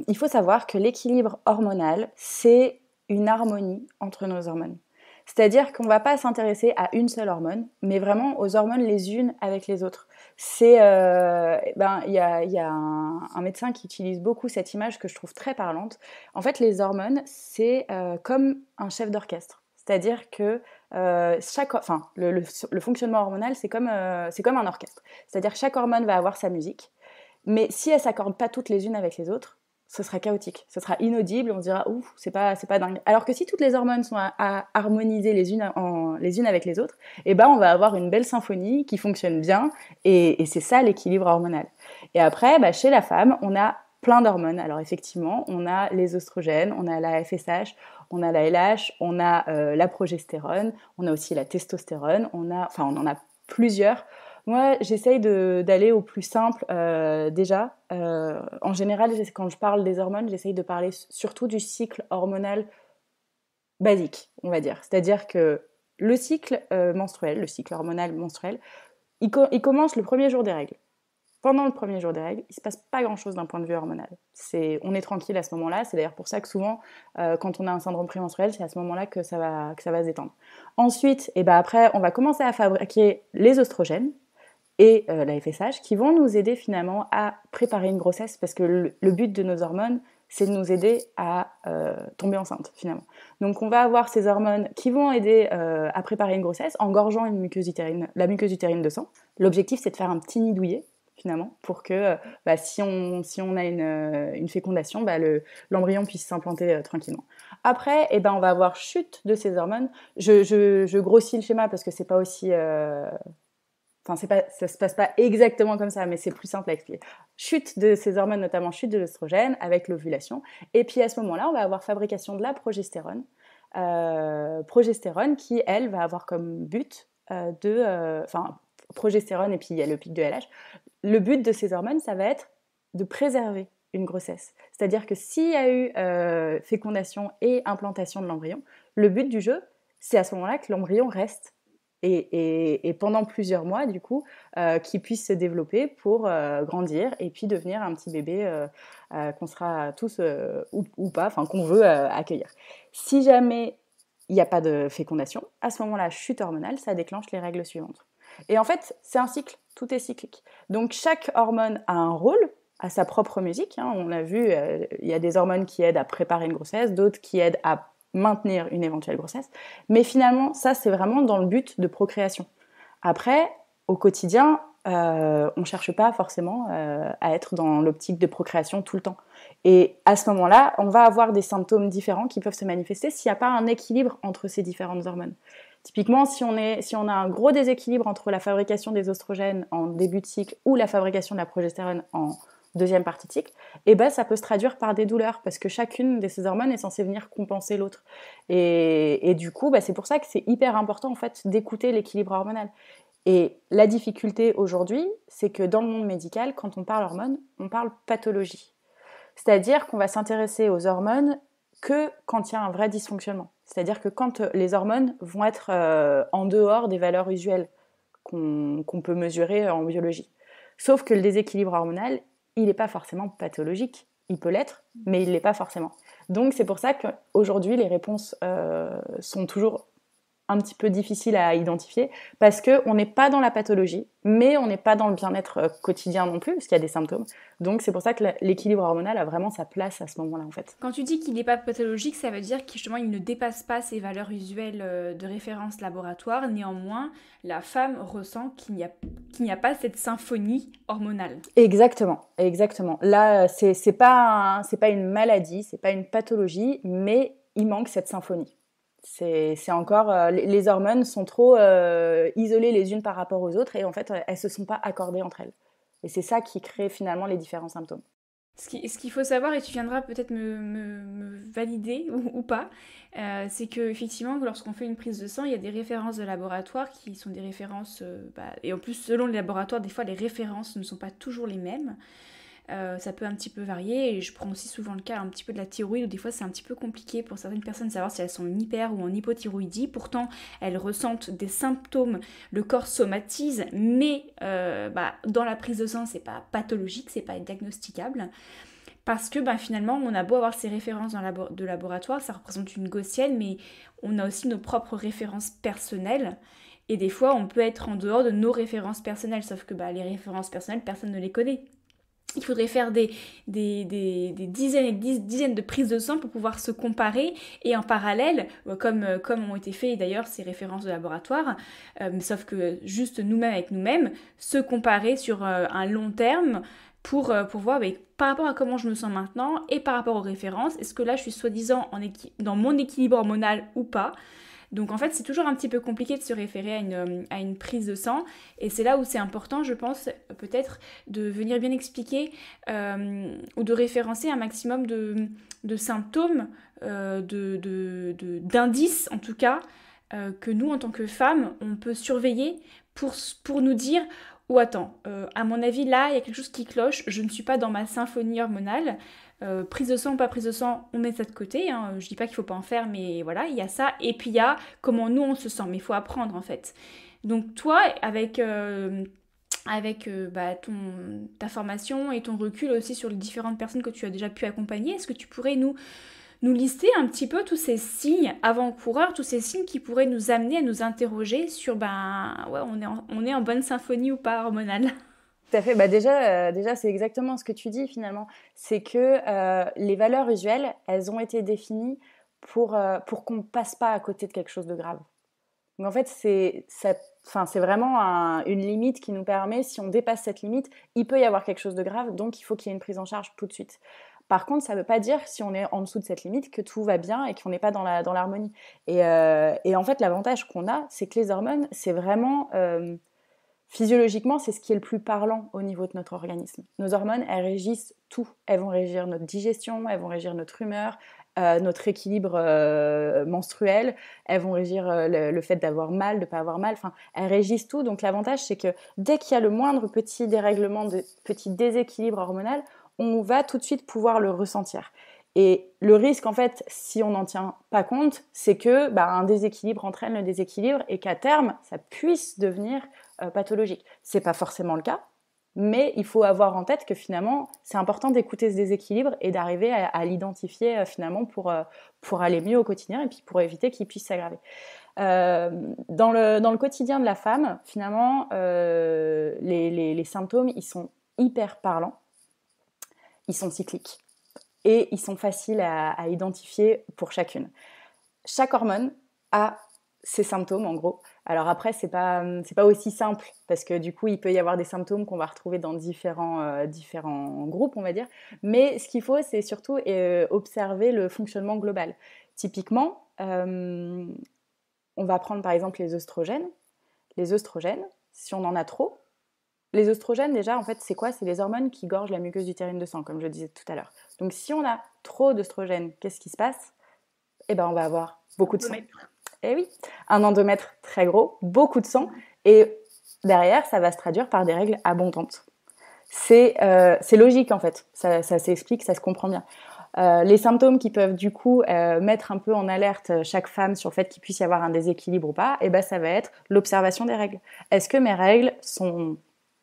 il faut savoir que l'équilibre hormonal, c'est une harmonie entre nos hormones. C'est-à-dire qu'on ne va pas s'intéresser à une seule hormone, mais vraiment aux hormones les unes avec les autres. C'est, euh, ben, il y a, un, médecin qui utilise beaucoup cette image que je trouve très parlante. En fait, les hormones, c'est euh, comme un chef d'orchestre. C'est-à-dire que euh, chaque, enfin, le, fonctionnement hormonal, c'est comme, c'est comme un orchestre. C'est-à-dire que chaque hormone va avoir sa musique, mais si elle s'accorde pas toutes les unes avec les autres, ce sera chaotique, ce sera inaudible, on dira ouf, c'est pas c'est pas dingue. Alors que si toutes les hormones sont à, harmoniser les unes en, les unes avec les autres, eh ben on va avoir une belle symphonie qui fonctionne bien et, c'est ça l'équilibre hormonal. Et après, bah, chez la femme, on a plein d'hormones. Alors effectivement, on a les oestrogènes, on a la FSH, on a la LH, on a euh, la progestérone, on a aussi la testostérone, on a enfin on en a plusieurs. Moi, j'essaye d'aller au plus simple euh, déjà. Euh, en général, quand je parle des hormones, j'essaye de parler surtout du cycle hormonal basique, on va dire. C'est-à-dire que le cycle euh, menstruel, le cycle hormonal menstruel, il, commence le premier jour des règles. Pendant le premier jour des règles, il ne se passe pas grand-chose d'un point de vue hormonal. on est tranquille à ce moment-là. C'est d'ailleurs pour ça que souvent, quand on a un syndrome prémenstruel, c'est à ce moment-là que ça va, que ça va se détendre. Ensuite, et eh ben après, on va commencer à fabriquer les oestrogènes, et euh, la FSH qui vont nous aider finalement à préparer une grossesse parce que le, but de nos hormones, c'est de nous aider à euh, tomber enceinte finalement. Donc on va avoir ces hormones qui vont aider euh, à préparer une grossesse en gorgeant une la muqueuse utérine de sang. L'objectif, c'est de faire un petit nid douillet finalement pour que bah, si, on, si, on, a une, fécondation, bah, l'embryon puisse s'implanter tranquillement. Après, eh ben, on va avoir chute de ces hormones. Je, je grossis le schéma parce que c'est pas aussi Enfin, c'est pas, ça se passe pas exactement comme ça, mais c'est plus simple à expliquer. Chute de ces hormones, notamment chute de l'œstrogène avec l'ovulation. Et puis à ce moment-là, on va avoir fabrication de la progestérone. Euh, progestérone qui, elle, va avoir comme but euh, de. Euh, enfin, progestérone et puis il y a le pic de LH. Le but de ces hormones, ça va être de préserver une grossesse. C'est-à-dire que s'il y a eu fécondation et implantation de l'embryon, le but du jeu, c'est à ce moment-là que l'embryon reste et, pendant plusieurs mois, du coup, euh, puissent puisse se développer pour euh, grandir et puis devenir un petit bébé euh, euh, qu'on sera tous ou, pas, enfin qu'on veut accueillir. Si jamais il n'y a pas de fécondation, à ce moment-là, chute hormonale, ça déclenche les règles suivantes. Et en fait, c'est un cycle, tout est cyclique. Donc chaque hormone a un rôle à sa propre musique. Hein. On l'a vu, il y a des hormones qui aident à préparer une grossesse, d'autres qui aident à maintenir une éventuelle grossesse. Mais finalement, ça, c'est vraiment dans le but de procréation. Après, au quotidien, euh, on ne cherche pas forcément euh, à être dans l'optique de procréation tout le temps. Et à ce moment-là, on va avoir des symptômes différents qui peuvent se manifester s'il n'y a pas un équilibre entre ces différentes hormones. Typiquement, si on, est, si on a un gros déséquilibre entre la fabrication des oestrogènes en début de cycle ou la fabrication de la progestérone en deuxième partie tic, et eh ben ça peut se traduire par des douleurs parce que chacune de ces hormones est censée venir compenser l'autre. Et, et, du coup, ben c'est pour ça que c'est hyper important en fait d'écouter l'équilibre hormonal. Et la difficulté aujourd'hui, c'est que dans le monde médical, quand on parle hormones, on parle pathologie. C'est-à-dire qu'on va s'intéresser aux hormones que quand il y a un vrai dysfonctionnement. C'est-à-dire que quand euh, les hormones vont être euh, en dehors des valeurs usuelles qu'on peut mesurer euh, en biologie. Sauf que le déséquilibre hormonal, il n'est pas forcément pathologique. Il peut l'être, mais il ne l'est pas forcément. Donc c'est pour ça qu'aujourd'hui, les réponses euh, sont toujours un petit peu difficile à identifier parce qu'on n'est pas dans la pathologie, mais on n'est pas dans le bien-être euh, quotidien non plus, parce qu'il y a des symptômes. Donc c'est pour ça que l'équilibre hormonal a vraiment sa place à ce moment-là en fait. Quand tu dis qu'il n'est pas pathologique, ça veut dire qu'il ne dépasse pas ses valeurs usuelles euh, de référence laboratoire. Néanmoins, la femme ressent qu'il n'y a, a, pas cette symphonie hormonale. Exactement, exactement. Là, c'est pas, c'est pas une maladie, c'est pas une pathologie, mais il manque cette symphonie. C'est encore. Euh, les hormones sont trop euh, isolées les unes par rapport aux autres et en fait, euh, elles ne se sont pas accordées entre elles. Et c'est ça qui crée finalement les différents symptômes. Ce qu'il faut savoir, et tu viendras peut-être me, valider ou, pas, c'est qu'effectivement, lorsqu'on fait une prise de sang, il y a des références de laboratoire qui sont des références, bah, et en plus selon les laboratoires, des fois les références ne sont pas toujours les mêmes. Euh, ça peut un petit peu varier et je prends aussi souvent le cas un petit peu de la thyroïde où des fois c'est un petit peu compliqué pour certaines personnes de savoir si elles sont en hyper ou en hypothyroïdie. Pourtant, elles ressentent des symptômes, le corps somatise, mais euh, bah, dans la prise de sang, c'est pas pathologique, c'est pas diagnosticable parce que bah, finalement, on a beau avoir ses références de laboratoire, ça représente une gaussienne, mais on a aussi nos propres références personnelles. Et des fois, on peut être en dehors de nos références personnelles, sauf que bah, les références personnelles, personne ne les connaît. Il faudrait faire des, des, dizaines et des dizaines de prises de sang pour pouvoir se comparer et en parallèle, euh, comme, euh, comme ont été faites d'ailleurs ces références de laboratoire, euh, sauf que juste nous-mêmes avec nous-mêmes, se comparer sur un long terme pour, voir ben, par rapport à comment je me sens maintenant et par rapport aux références, est-ce que là je suis soi-disant dans mon équilibre hormonal ou pas donc en fait, c'est toujours un petit peu compliqué de se référer euh, à une, prise de sang. Et c'est là où c'est important, je pense, peut-être de venir bien expliquer euh, ou de référencer un maximum de, symptômes, euh, d'indices en tout cas, que nous, en tant que femmes, on peut surveiller pour, pour nous dire ou attends, à mon avis là, il y a quelque chose qui cloche, je ne suis pas dans ma symphonie hormonale, euh, prise de sang ou pas prise de sang, on met ça de côté. Hein. Je dis pas qu'il faut pas en faire, mais voilà, il y a ça. Et puis il y a comment nous on se sent, mais il faut apprendre en fait. Donc toi, avec, euh, avec euh, bah, ta formation et ton recul aussi sur les différentes personnes que tu as déjà pu accompagner, est-ce que tu pourrais nous, nous lister un petit peu tous ces signes avant-coureurs, tous ces signes qui pourraient nous amener à nous interroger sur ben ouais, on est on est en bonne symphonie ou pas hormonale tout à fait. Bah déjà, euh, déjà c'est exactement ce que tu dis finalement. C'est que euh, les valeurs usuelles, elles ont été définies pour, euh, pour qu'on ne passe pas à côté de quelque chose de grave. Donc en fait, c'est vraiment une limite qui nous permet, si on dépasse cette limite, il peut y avoir quelque chose de grave, donc il faut qu'il y ait une prise en charge tout de suite. Par contre, ça ne veut pas dire, si on est en dessous de cette limite, que tout va bien et qu'on n'est pas dans l'harmonie. dans et, et en fait, l'avantage qu'on a, c'est que les hormones, c'est vraiment Physiologiquement, c'est ce qui est le plus parlant au niveau de notre organisme. Nos hormones, elles régissent tout. Elles vont régir notre digestion, elles vont régir notre humeur, euh, notre équilibre euh, menstruel, elles vont régir euh, le, fait d'avoir mal, de ne pas avoir mal, enfin, elles régissent tout. Donc l'avantage, c'est que dès qu'il y a le moindre petit dérèglement, de, petit déséquilibre hormonal, on va tout de suite pouvoir le ressentir. Et le risque, en fait, si on n'en tient pas compte, c'est que bah, un déséquilibre entraîne le déséquilibre et qu'à terme, ça puisse devenir euh, pathologique. pathologique. n'est pas forcément le cas, mais il faut avoir en tête que finalement, c'est important d'écouter ce déséquilibre et d'arriver à, l'identifier euh, finalement pour, euh, pour aller mieux au quotidien et puis pour éviter qu'il puisse s'aggraver. dans, le, dans le quotidien de la femme, finalement, les, les, symptômes, ils sont hyper parlants, ils sont cycliques et ils sont faciles à, identifier pour chacune. Chaque hormone a ses symptômes en gros. Alors après, c'est pas c'est pas aussi simple parce que du coup, il peut y avoir des symptômes qu'on va retrouver dans différents euh, différents groupes, on va dire. Mais ce qu'il faut, c'est surtout euh, observer le fonctionnement global. Typiquement, euh, on va prendre par exemple les œstrogènes. Les œstrogènes, si on en a trop, les oestrogènes, déjà, en fait, c'est quoi C'est les hormones qui gorgent la muqueuse utérine de sang, comme je le disais tout à l'heure. Donc, si on a trop d'oestrogènes, qu'est-ce qui se passe Eh bien, on va avoir beaucoup de sang. Eh oui, un endomètre très gros, beaucoup de sang, et derrière, ça va se traduire par des règles abondantes. C'est euh, logique, en fait. Ça, s'explique, ça se comprend bien. Euh, les symptômes qui peuvent du coup euh, mettre un peu en alerte chaque femme sur le fait qu'il puisse y avoir un déséquilibre ou pas, eh ben, ça va être l'observation des règles. Est-ce que mes règles sont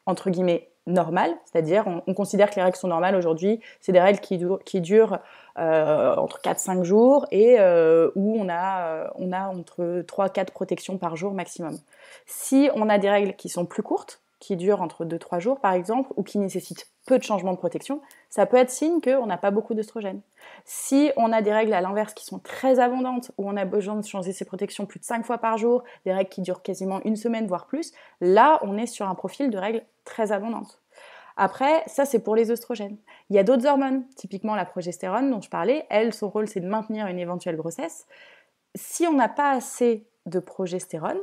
entre guillemets normales, c'est-à-dire on, considère que les règles sont normales aujourd'hui, c'est des règles qui, durent euh, entre 4-5 jours et euh, où on a, euh, on a entre 3-4 protections par jour maximum. Si on a des règles qui sont plus courtes, qui durent entre 2-3 jours par exemple, ou qui nécessitent peu de changements de protection, ça peut être signe qu'on n'a pas beaucoup d'œstrogènes. Si on a des règles à l'inverse qui sont très abondantes, où on a besoin de changer ses protections plus de 5 fois par jour, des règles qui durent quasiment une semaine, voire plus, là on est sur un profil de règles très abondantes. Après, ça c'est pour les oestrogènes. Il y a d'autres hormones, typiquement la progestérone dont je parlais, elle, son rôle c'est de maintenir une éventuelle grossesse. Si on n'a pas assez de progestérone,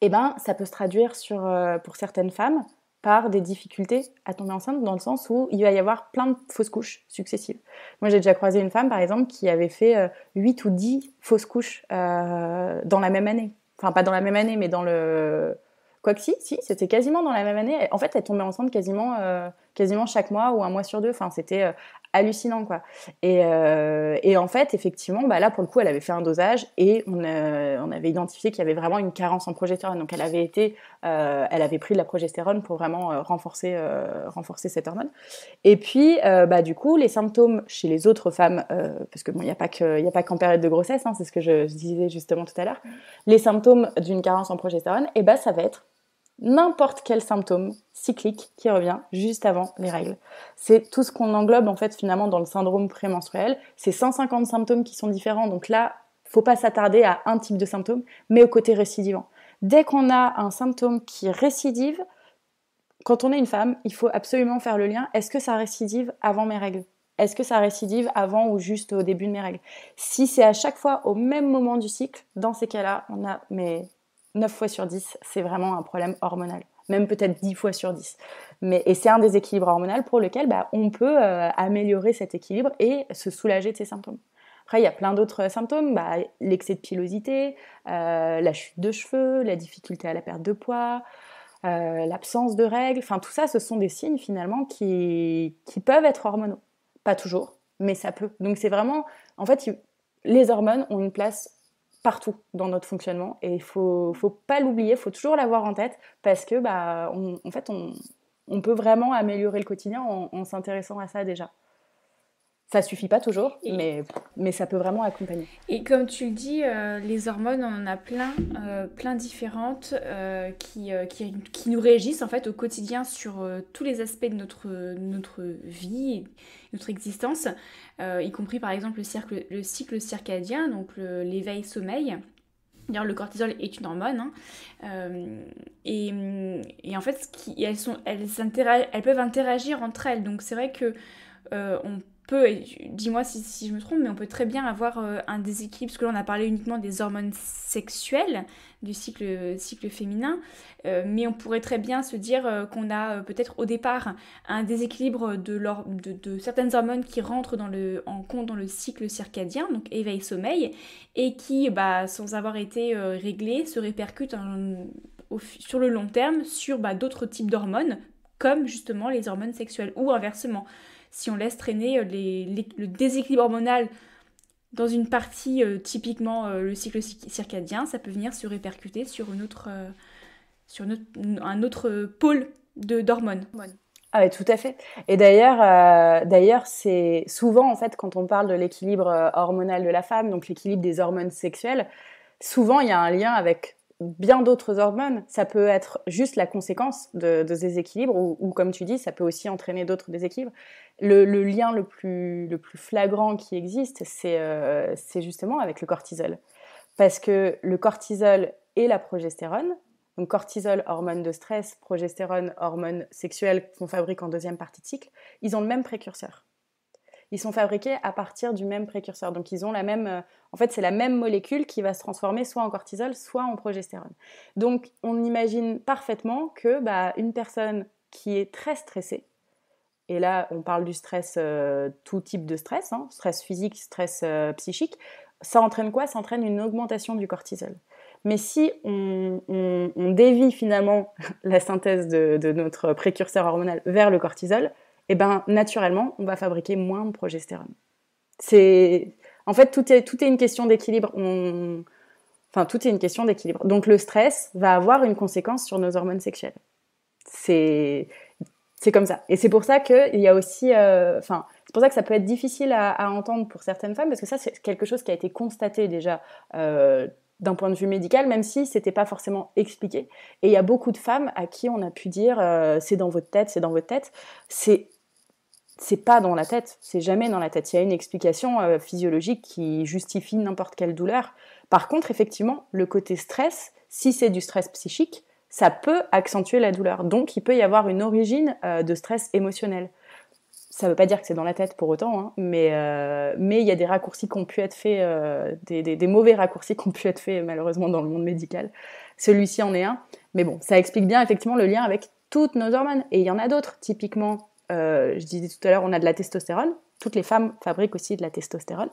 eh ben, ça peut se traduire sur, euh, pour certaines femmes par des difficultés à tomber enceinte dans le sens où il va y avoir plein de fausses couches successives. Moi, j'ai déjà croisé une femme, par exemple, qui avait fait 8 euh, ou 10 fausses couches euh, dans la même année. Enfin, pas dans la même année, mais dans le... Quoique si, si, c'était quasiment dans la même année. En fait, elle tombait enceinte quasiment quasiment chaque mois ou un mois sur deux. Enfin, c'était euh, hallucinant quoi. Euh, et, en fait, effectivement, bah, là pour le coup, elle avait fait un dosage et euh, on, avait identifié qu'il y avait vraiment une carence en progestérone. Donc elle avait été, elle avait pris de la progestérone pour vraiment renforcer, renforcer cette hormone. Et puis, bah du coup, les symptômes chez les autres femmes, parce que bon, il n'y a pas a pas qu'en période de grossesse, hein, c'est ce que je, disais justement tout à l'heure. Les symptômes d'une carence en progestérone, et eh ben bah, ça va être n'importe quel symptôme cyclique qui revient juste avant les règles. C'est tout ce qu'on englobe en fait finalement dans le syndrome prémenstruel. C'est 150 symptômes qui sont différents. Donc là, faut pas s'attarder à un type de symptôme, mais au côté récidivant. Dès qu'on a un symptôme qui récidive, quand on est une femme, il faut absolument faire le lien. Est-ce que ça récidive avant mes règles Est-ce que ça récidive avant ou juste au début de mes règles Si c'est à chaque fois au même moment du cycle, dans ces cas-là, on a mais 9 fois sur 10, c'est vraiment un problème hormonal, même peut-être 10 fois sur 10. Mais, et c'est un déséquilibre hormonal pour lequel bah, on peut euh, améliorer cet équilibre et se soulager de ses symptômes. Après, il y a plein d'autres symptômes, bah, l'excès de pilosité, euh, la chute de cheveux, la difficulté à la perte de poids, euh, l'absence de règles, enfin tout ça, ce sont des signes finalement qui, qui peuvent être hormonaux. Pas toujours, mais ça peut. Donc c'est vraiment, en fait, les hormones ont une place partout dans notre fonctionnement et il faut, faut pas l'oublier, il faut toujours l'avoir en tête parce que bah, en fait, on, peut vraiment améliorer le quotidien en s'intéressant à ça déjà. Ça suffit pas toujours, mais, mais ça peut vraiment accompagner. Et comme tu le dis, euh, les hormones, on en a plein, euh, plein différentes euh, qui, qui, qui, nous régissent en fait au quotidien sur tous les aspects de notre, notre vie, notre existence, y compris par exemple le, cercle, le cycle circadien, donc l'éveil-sommeil. D'ailleurs, le cortisol est une hormone. Hein. et, et, en fait, qui, elles, sont, elles, elles, peuvent interagir entre elles. Donc, c'est vrai que euh, on dis-moi si, je me trompe, mais on peut très bien avoir euh, un déséquilibre, parce que là on a parlé uniquement des hormones sexuelles, du cycle, euh, cycle féminin, euh, mais on pourrait très bien se dire qu'on a peut-être au départ un déséquilibre de, de, certaines hormones qui rentrent dans le, en compte dans le cycle circadien, donc éveil-sommeil, et qui, bah, sans avoir été réglées, se répercutent sur le long terme sur bah, d'autres types d'hormones, comme justement les hormones sexuelles, ou inversement si on laisse traîner euh, les, le déséquilibre hormonal dans une partie euh, typiquement euh, le cycle circadien, ça peut venir se répercuter sur, une autre, sur un autre pôle d'hormones. Ah oui, tout à fait. Et d'ailleurs, d'ailleurs, c'est souvent en fait quand on parle de l'équilibre hormonal de la femme, donc l'équilibre des hormones sexuelles, souvent il y a un lien avec bien d'autres hormones. Ça peut être juste la conséquence de, de déséquilibres ou, comme tu dis, ça peut aussi entraîner d'autres déséquilibres. Le, lien le plus, le plus flagrant qui existe, euh, c'est justement avec le cortisol. Parce que le cortisol et la progestérone, donc cortisol, hormone de stress, progestérone, hormone sexuelle qu'on fabrique en deuxième partie de cycle, ils ont le même précurseur ils sont fabriqués à partir du même précurseur. Donc ils ont la même, euh, en fait c'est la même molécule qui va se transformer soit en cortisol, soit en progestérone. Donc on imagine parfaitement que bah, une personne qui est très stressée, et là on parle du stress, euh, tout type de stress, hein, stress physique, stress euh, psychique, ça entraîne quoi Ça entraîne une augmentation du cortisol. Mais si on, dévie finalement la synthèse de, notre précurseur hormonal vers le cortisol, et eh ben, naturellement, on va fabriquer moins de progestérone. C'est, en fait, tout est, tout est une question d'équilibre. On... Enfin, tout est une question d'équilibre. Donc, le stress va avoir une conséquence sur nos hormones sexuelles. C'est, c'est comme ça. Et c'est pour ça que il y a aussi, euh, enfin, c'est pour ça que ça peut être difficile à, entendre pour certaines femmes parce que ça, c'est quelque chose qui a été constaté déjà. Euh, d'un point de vue médical, même si c'était pas forcément expliqué. Et il y a beaucoup de femmes à qui on a pu dire euh, c'est dans votre tête, c'est dans votre tête. C'est c'est pas dans la tête, c'est jamais dans la tête. Il y a une explication euh, physiologique qui justifie n'importe quelle douleur. Par contre, effectivement, le côté stress, si c'est du stress psychique, ça peut accentuer la douleur. Donc, il peut y avoir une origine euh, de stress émotionnel. Ça ne veut pas dire que c'est dans la tête pour autant, hein, mais euh, il y a des raccourcis qui ont pu être faits, des, des, des, mauvais raccourcis qui ont pu être faits malheureusement dans le monde médical. Celui-ci en est un. Mais bon, ça explique bien effectivement le lien avec toutes nos hormones. Et il y en a d'autres, typiquement euh, je disais tout à l'heure, on a de la testostérone. Toutes les femmes fabriquent aussi de la testostérone.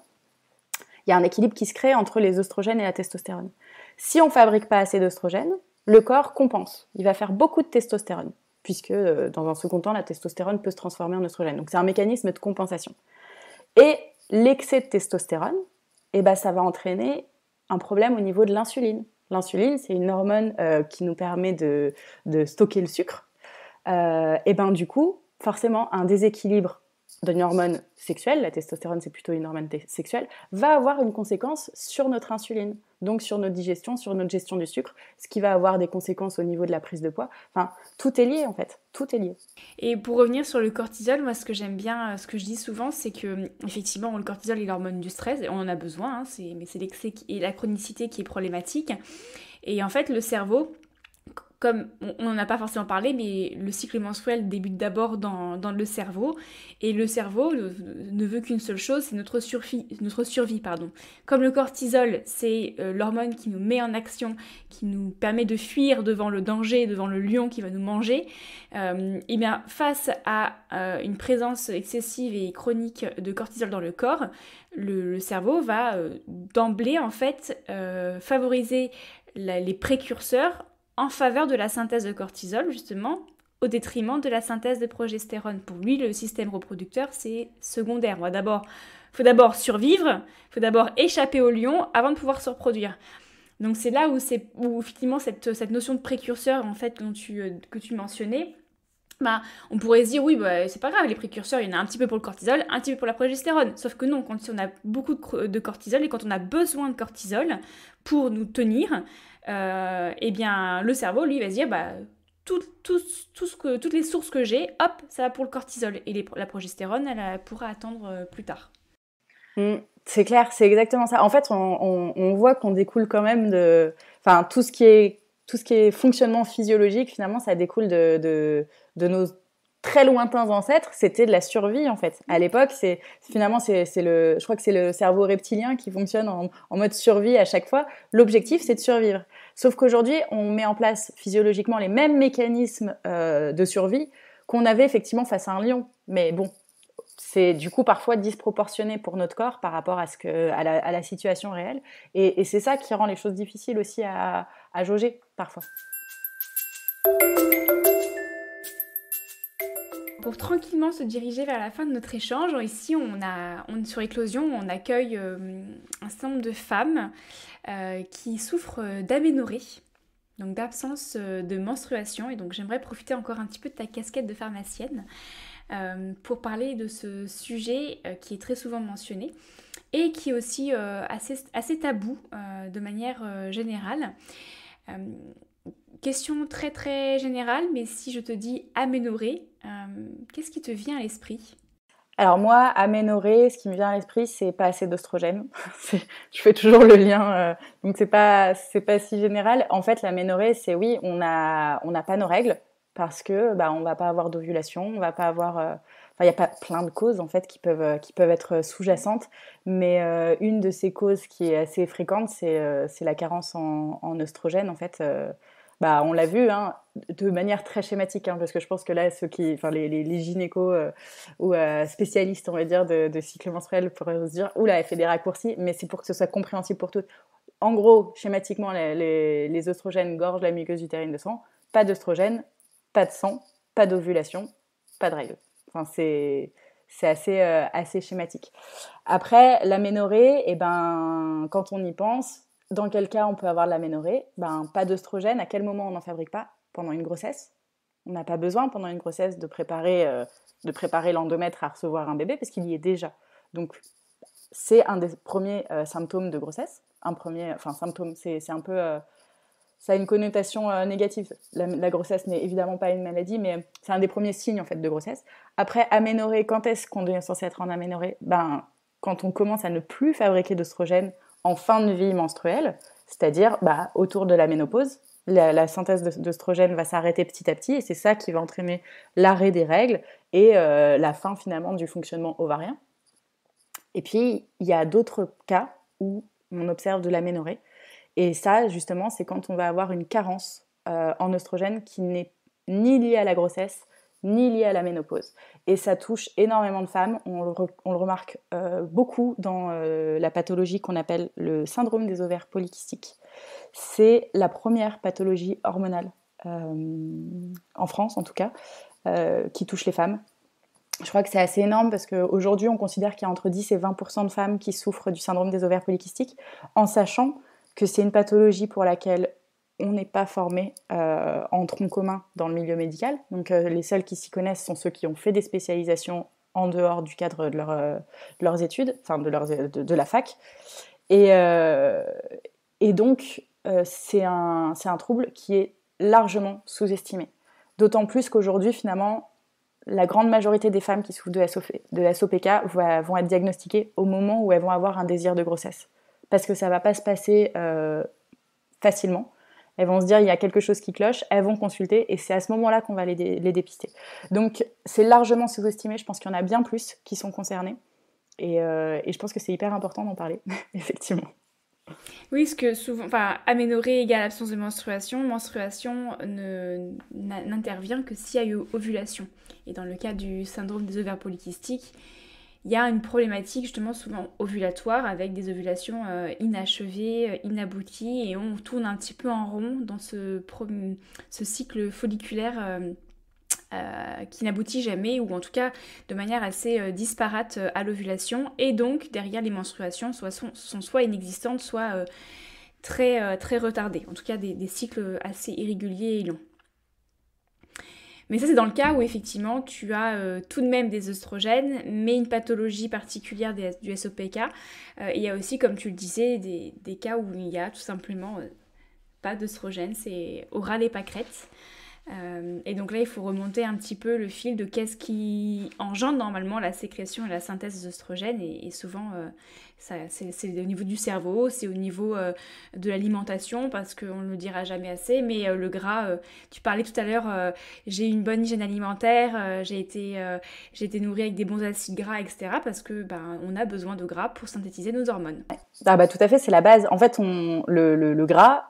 Il y a un équilibre qui se crée entre les oestrogènes et la testostérone. Si on ne fabrique pas assez d'oestrogènes, le corps compense. Il va faire beaucoup de testostérone, puisque euh, dans un second temps, la testostérone peut se transformer en oestrogène. Donc c'est un mécanisme de compensation. Et l'excès de testostérone, eh ben, ça va entraîner un problème au niveau de l'insuline. L'insuline, c'est une hormone euh, qui nous permet de, stocker le sucre. et eh ben du coup, forcément un déséquilibre d'une hormone sexuelle, la testostérone c'est plutôt une hormone sexuelle, va avoir une conséquence sur notre insuline, donc sur notre digestion, sur notre gestion du sucre, ce qui va avoir des conséquences au niveau de la prise de poids. Enfin, tout est lié en fait, tout est lié. Et pour revenir sur le cortisol, moi ce que j'aime bien, euh, ce que je dis souvent, c'est que hum, effectivement le cortisol est l'hormone du stress, et on en a besoin, hein, mais c'est l'excès et la chronicité qui est problématique. Et en fait, le cerveau, comme on n'en a pas forcément parlé, mais le cycle mensuel débute d'abord dans, le cerveau, et le cerveau ne, veut qu'une seule chose, c'est notre, survie. Notre survie pardon. Comme le cortisol, c'est euh, l'hormone qui nous met en action, qui nous permet de fuir devant le danger, devant le lion qui va nous manger, euh, et bien face à euh, une présence excessive et chronique de cortisol dans le corps, le, cerveau va d'emblée en fait favoriser les précurseurs en faveur de la synthèse de cortisol, justement, au détriment de la synthèse de progestérone. Pour lui, le système reproducteur, c'est secondaire. Il d'abord, faut d'abord survivre, faut d'abord échapper au lion avant de pouvoir se reproduire. Donc c'est là où, effectivement cette, cette, notion de précurseur en fait dont tu, euh, que tu mentionnais, bah, on pourrait se dire oui bah, c'est pas grave les précurseurs il y en a un petit peu pour le cortisol, un petit peu pour la progestérone. Sauf que non quand on a beaucoup de, de cortisol et quand on a besoin de cortisol pour nous tenir, euh, eh bien, le cerveau, lui, va se dire, bah, toutes les sources que j'ai, hop, ça va pour le cortisol. Et la progestérone, elle, pourra attendre euh, plus tard. Mm, c'est clair, c'est exactement ça. En fait, on, voit qu'on découle quand même de... Enfin, tout ce qui est, tout ce qui est fonctionnement physiologique, finalement, ça découle de, nos très lointains ancêtres, c'était de la survie en fait. À l'époque, c'est finalement le, je crois que c'est le cerveau reptilien qui fonctionne en, mode survie à chaque fois. L'objectif, c'est de survivre. Sauf qu'aujourd'hui, on met en place physiologiquement les mêmes mécanismes euh, de survie qu'on avait effectivement face à un lion. Mais bon, c'est du coup parfois disproportionné pour notre corps par rapport à, ce à, la, situation réelle. Et, c'est ça qui rend les choses difficiles aussi à, à jauger parfois pour tranquillement se diriger vers la fin de notre échange, ici on a, on, sur Éclosion, on accueille euh, un certain nombre de femmes euh, qui souffrent euh, d'aménorrhée, donc d'absence de menstruation. Et donc j'aimerais profiter encore un petit peu de ta casquette de pharmacienne pour parler de ce sujet qui est très souvent mentionné et qui est aussi assez, assez tabou de manière générale question très très générale, mais si je te dis aménorée, euh, qu'est-ce qui te vient à l'esprit alors moi, aménorée, ce qui me vient à l'esprit, c'est pas assez d'ostrogène. je fais toujours le lien, euh, donc c'est pas c'est pas si général. En fait, l'aménorée, c'est oui, on a on n'a pas nos règles parce que bah on va pas avoir d'ovulation, on va pas avoir euh, il y n'y a pas plein de causes en fait qui peuvent, qui peuvent être sous-jacentes, mais une de ces causes qui est assez fréquente, c'est la carence en, oestrogène en fait. Bah, on l'a vu, hein, de manière très schématique, hein, parce que je pense que là, ceux qui, enfin, les, les, euh, ou euh, spécialistes, on va dire, de, cycle menstruel pourraient se dire, oula, elle fait des raccourcis, mais c'est pour que ce soit compréhensible pour toutes. En gros, schématiquement, les, les oestrogènes gorgent la muqueuse utérine de sang. Pas d'oestrogène, pas de sang, pas d'ovulation, pas de règles. Enfin, c'est assez, euh, assez schématique. Après, l'aménorrhée, eh ben, quand on y pense, dans quel cas on peut avoir de l'aménorrhée ben, Pas d'oestrogène. À quel moment on n'en fabrique pas Pendant une grossesse. On n'a pas besoin pendant une grossesse de préparer, euh, de préparer l'endomètre à recevoir un bébé parce qu'il y est déjà. Donc c'est un des premiers euh, symptômes de grossesse. Un premier, enfin symptôme, c'est un peu, euh, ça a une connotation négative. La, grossesse n'est évidemment pas une maladie, mais c'est un des premiers signes en fait de grossesse. Après aménorée, quand est-ce qu'on devient censé être en aménorée Ben quand on commence à ne plus fabriquer d'oestrogène, en fin de vie menstruelle, c'est-à-dire bah, autour de la ménopause. La, synthèse d'oestrogène va s'arrêter petit à petit et c'est ça qui va entraîner l'arrêt des règles et euh, la fin finalement du fonctionnement ovarien. Et puis, il y a d'autres cas où on observe de l'aménorrhée. Et ça, justement, c'est quand on va avoir une carence euh, en oestrogène qui n'est ni liée à la grossesse, ni liée à la ménopause. Et ça touche énormément de femmes. On le, remarque euh, beaucoup dans euh, la pathologie qu'on appelle le syndrome des ovaires polykystiques. C'est la première pathologie hormonale, euh, en France en tout cas, qui touche les femmes. Je crois que c'est assez énorme parce qu'aujourd'hui, on considère qu'il y a entre 10 et 20 de femmes qui souffrent du syndrome des ovaires polykystiques, en sachant que c'est une pathologie pour laquelle on n'est pas formé euh, en tronc commun dans le milieu médical. Donc euh, les seuls qui s'y connaissent sont ceux qui ont fait des spécialisations en dehors du cadre de, leur, euh, leurs études, enfin de, la fac. Et, donc c'est un, trouble qui est largement sous-estimé. D'autant plus qu'aujourd'hui, finalement, la grande majorité des femmes qui souffrent de, de SOPK vont être diagnostiquées au moment où elles vont avoir un désir de grossesse. Parce que ça ne va pas se passer facilement elles vont se dire, il y a quelque chose qui cloche, elles vont consulter et c'est à ce moment-là qu'on va les, les, dépister. Donc c'est largement sous-estimé, je pense qu'il y en a bien plus qui sont concernés et, euh, et je pense que c'est hyper important d'en parler, effectivement. Oui, ce que souvent, enfin, aménorrhée égale absence de menstruation, menstruation n'intervient que s'il y a eu ovulation. Et dans le cas du syndrome des ovaires polykystiques, il y a une problématique justement souvent ovulatoire avec des ovulations euh, inachevées, euh, inabouties et on tourne un petit peu en rond dans ce, cycle folliculaire euh, qui n'aboutit jamais ou en tout cas de manière assez disparate à l'ovulation et donc derrière les menstruations sont, soit inexistantes soit très très retardées en tout cas des cycles assez irréguliers et longs mais ça, c'est dans le cas où effectivement tu as euh, tout de même des oestrogènes, mais une pathologie particulière du SOPK. Euh, il y a aussi, comme tu le disais, des, cas où il y a tout simplement euh, pas d'oestrogène, c'est oral et pâquerette. Euh, et donc là, il faut remonter un petit peu le fil de qu'est-ce qui engendre normalement la sécrétion et la synthèse des Et, et, souvent, euh, c'est au niveau du cerveau, c'est au niveau euh, de l'alimentation, parce qu'on ne le dira jamais assez. Mais le gras, tu parlais tout à l'heure, j'ai une bonne hygiène alimentaire, j'ai été, été, nourrie avec des bons acides gras, etc. Parce que ben, on a besoin de gras pour synthétiser nos hormones. Ah bah, tout à fait, c'est la base. En fait, on, le gras,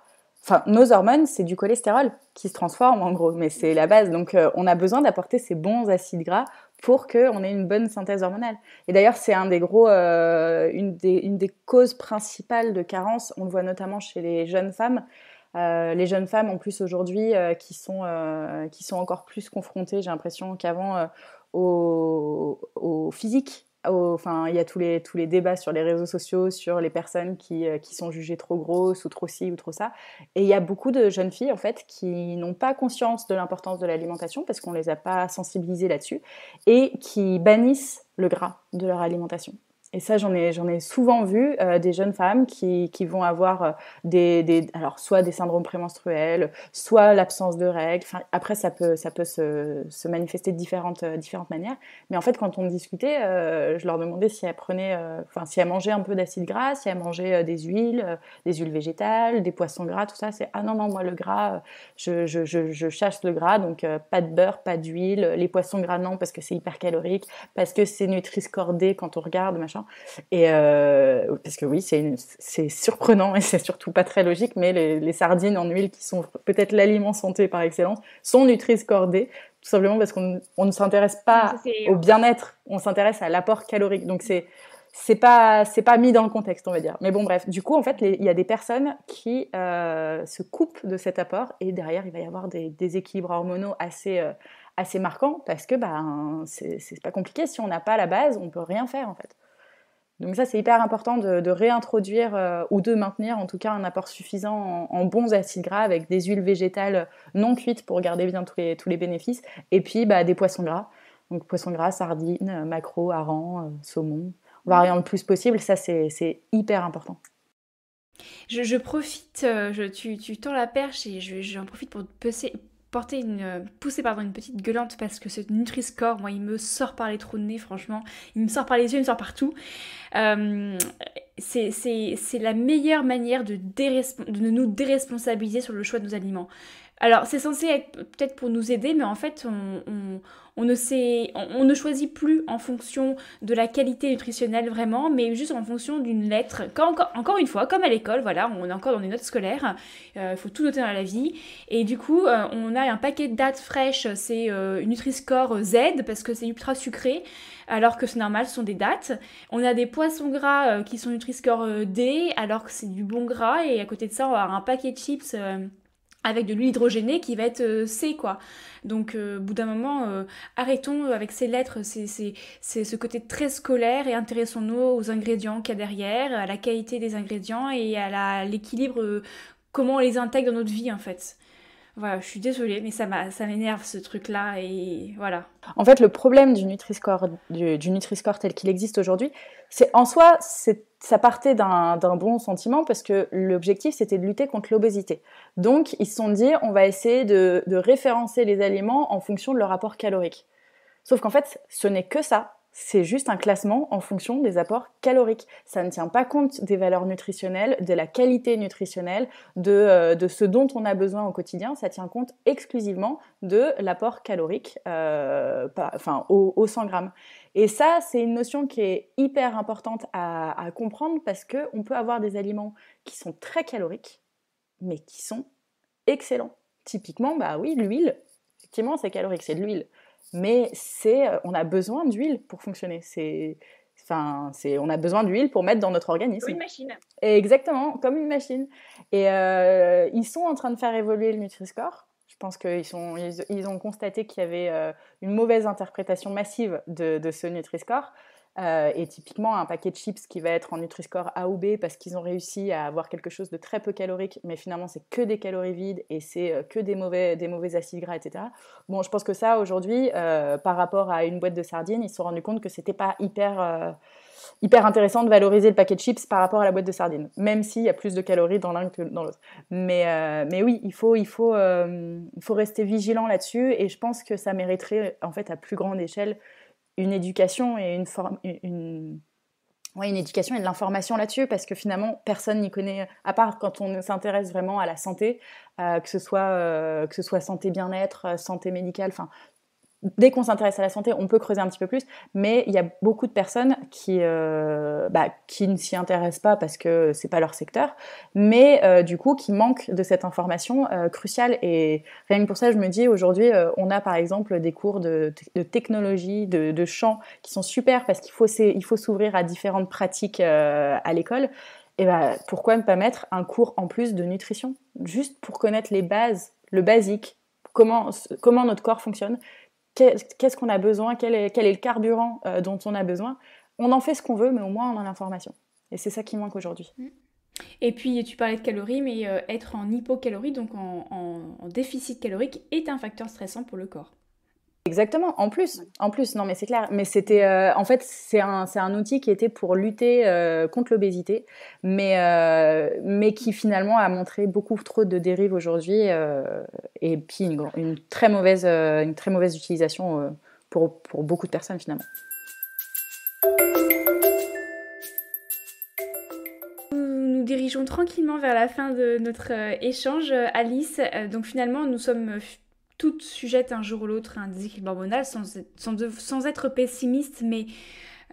Enfin, nos hormones, c'est du cholestérol qui se transforme en gros, mais c'est la base. Donc, euh, on a besoin d'apporter ces bons acides gras pour qu'on ait une bonne synthèse hormonale. Et d'ailleurs, c'est un des gros, euh, une, des, causes principales de carence. On le voit notamment chez les jeunes femmes. Euh, les jeunes femmes, en plus aujourd'hui, qui, sont, qui sont encore plus confrontées, j'ai l'impression, qu'avant, au, physique enfin, il y a tous les, débats sur les réseaux sociaux, sur les personnes euh, qui, sont jugées trop grosses ou trop ci ou trop ça. Et il y a beaucoup de jeunes filles, en fait, qui n'ont pas conscience de l'importance de l'alimentation parce qu'on ne les a pas sensibilisées là-dessus et qui bannissent le gras de leur alimentation et ça, j'en ai, j'en ai souvent vu euh, des jeunes femmes qui, vont avoir euh, des, alors soit des syndromes prémenstruels, soit l'absence de règles. après, ça peut, ça peut se, manifester de différentes, euh, différentes manières. Mais en fait, quand on discutait, je leur demandais si elles prenaient, enfin, si elles mangeaient un peu d'acide gras, si elles mangeaient des huiles, des huiles végétales, des poissons gras, tout ça. C'est ah non non, moi le gras, je, chasse le gras, donc pas de beurre, pas d'huile, les poissons gras non parce que c'est hyper calorique, parce que c'est cordée quand on regarde machin. Et euh, parce que oui, c'est surprenant et c'est surtout pas très logique, mais les, sardines en huile qui sont peut-être l'aliment santé par excellence sont cordées tout simplement parce qu'on ne s'intéresse pas au bien-être, on s'intéresse à l'apport calorique. Donc c'est c'est pas c'est pas mis dans le contexte on va dire mais bon bref du coup en fait il y a des personnes qui euh, se coupent de cet apport et derrière il va y avoir des déséquilibres hormonaux assez euh, assez marquants parce que ben c'est pas compliqué si on n'a pas la base on peut rien faire en fait donc ça, c'est hyper important de, réintroduire euh, ou de maintenir en tout cas un apport suffisant en, bons acides gras avec des huiles végétales non cuites pour garder bien tous les, tous bénéfices, et puis bah, des poissons gras. Donc poissons gras, sardines, maquereaux, harengs, euh, saumon, variant le plus possible, ça c'est hyper important. Je, profite, euh, tu, tends la perche et j'en profite pour te porter une, euh, pousser pardon, une petite gueulante parce que ce Nutri-Score, moi, il me sort par les trous de nez, franchement. Il me sort par les yeux, il me sort partout. Euh, c'est la meilleure manière de, de nous déresponsabiliser sur le choix de nos aliments. Alors c'est censé être peut-être pour nous aider, mais en fait on, ne sait, on, ne choisit plus en fonction de la qualité nutritionnelle vraiment, mais juste en fonction d'une lettre. encore, une fois, comme à l'école, voilà, on est encore dans des notes scolaires, euh, il faut tout noter dans la vie. Et du coup, euh, on a un paquet de dates fraîches, c'est euh, une Nutri-Score Z parce que c'est ultra sucré, alors que c'est normal, ce sont des dates. On a des poissons gras qui sont Nutri-Score D alors que c'est du bon gras, et à côté de ça, on a un paquet de chips avec de l'huile hydrogénée qui va être euh, C quoi. Donc euh, au bout d'un moment, euh, arrêtons avec ces lettres, c'est ce côté très scolaire et intéressons-nous aux ingrédients qu'il y a derrière, à la qualité des ingrédients et à l'équilibre, comment on les intègre dans notre vie en fait. Voilà, je suis désolée, mais ça m'énerve ce truc-là et voilà. En fait, le problème du Nutri-Score, du, tel qu'il existe aujourd'hui, c'est en soi, c'est ça partait d'un bon sentiment parce que l'objectif c'était de lutter contre l'obésité. Donc ils se sont dit on va essayer de, référencer les aliments en fonction de leur apport calorique. Sauf qu'en fait ce n'est que ça c'est juste un classement en fonction des apports caloriques. Ça ne tient pas compte des valeurs nutritionnelles, de la qualité nutritionnelle, de, euh, ce dont on a besoin au quotidien. Ça tient compte exclusivement de l'apport calorique euh, enfin, au, 100 grammes. Et ça, c'est une notion qui est hyper importante à, comprendre parce qu'on peut avoir des aliments qui sont très caloriques, mais qui sont excellents. Typiquement, bah oui, l'huile, effectivement, c'est calorique, c'est de l'huile mais c'est, euh, on a besoin d'huile pour fonctionner. C'est, Enfin, on a besoin d'huile pour mettre dans notre organisme. Comme une machine. exactement, comme une machine. Et euh, ils sont en train de faire évoluer le Nutri-Score. Je pense qu'ils ont constaté qu'il y avait euh, une mauvaise interprétation massive de, de ce Nutri-Score. Euh, et typiquement, un paquet de chips qui va être en Nutri-Score A ou B parce qu'ils ont réussi à avoir quelque chose de très peu calorique, mais finalement, c'est que des calories vides et c'est euh, que des mauvais, des mauvais acides gras, etc. Bon, je pense que ça, aujourd'hui, euh, par rapport à une boîte de sardines, ils se sont rendus compte que c'était pas hyper, hyper intéressant de valoriser le paquet de chips par rapport à la boîte de sardines, même s'il y a plus de calories dans l'un que dans l'autre. Mais, oui, il faut rester vigilant là-dessus et je pense que ça mériterait, en fait, à plus grande échelle, une éducation et une forme une une éducation et de l'information là-dessus parce que finalement personne n'y connaît à part quand on s'intéresse vraiment à la santé euh, que ce soit euh, que ce soit santé bien-être euh, santé médicale enfin dès qu'on s'intéresse à la santé, on peut creuser un petit peu plus, mais il y a beaucoup de personnes qui, euh, bah, qui ne s'y intéressent pas parce que c'est pas leur secteur, mais euh, du coup qui manquent de cette information euh, cruciale. Et rien que pour ça, je me dis aujourd'hui, on a par exemple des cours de, de technologie, de, de chant qui sont super parce qu'il faut s'ouvrir à différentes pratiques à l'école. Et bah, pourquoi ne pas mettre un cours en plus de nutrition, juste pour connaître les bases, le basique, comment comment notre corps fonctionne qu'est-ce qu'on a besoin, quel est, le carburant euh, dont on a besoin. On en fait ce qu'on veut, mais au moins on a l'information. Et c'est ça qui manque aujourd'hui. Mm. Et puis tu parlais de calories, mais euh, être en hypocalorie, donc en déficit calorique, est un facteur stressant pour le corps. Exactement. En plus, en plus, non, mais c'est clair. Mais c'était, euh, en fait, c'est un, c'est un outil qui était pour lutter euh, contre l'obésité, mais euh, mais qui finalement a montré beaucoup trop de dérives aujourd'hui et puis une, très mauvaise, une très mauvaise utilisation pour pour beaucoup de personnes finalement. Nous dirigeons tranquillement vers la fin de notre échange, Alice. Donc finalement, nous sommes toutes sujettes un jour ou l'autre un déséquilibre hormonal sans, sans, être pessimiste, mais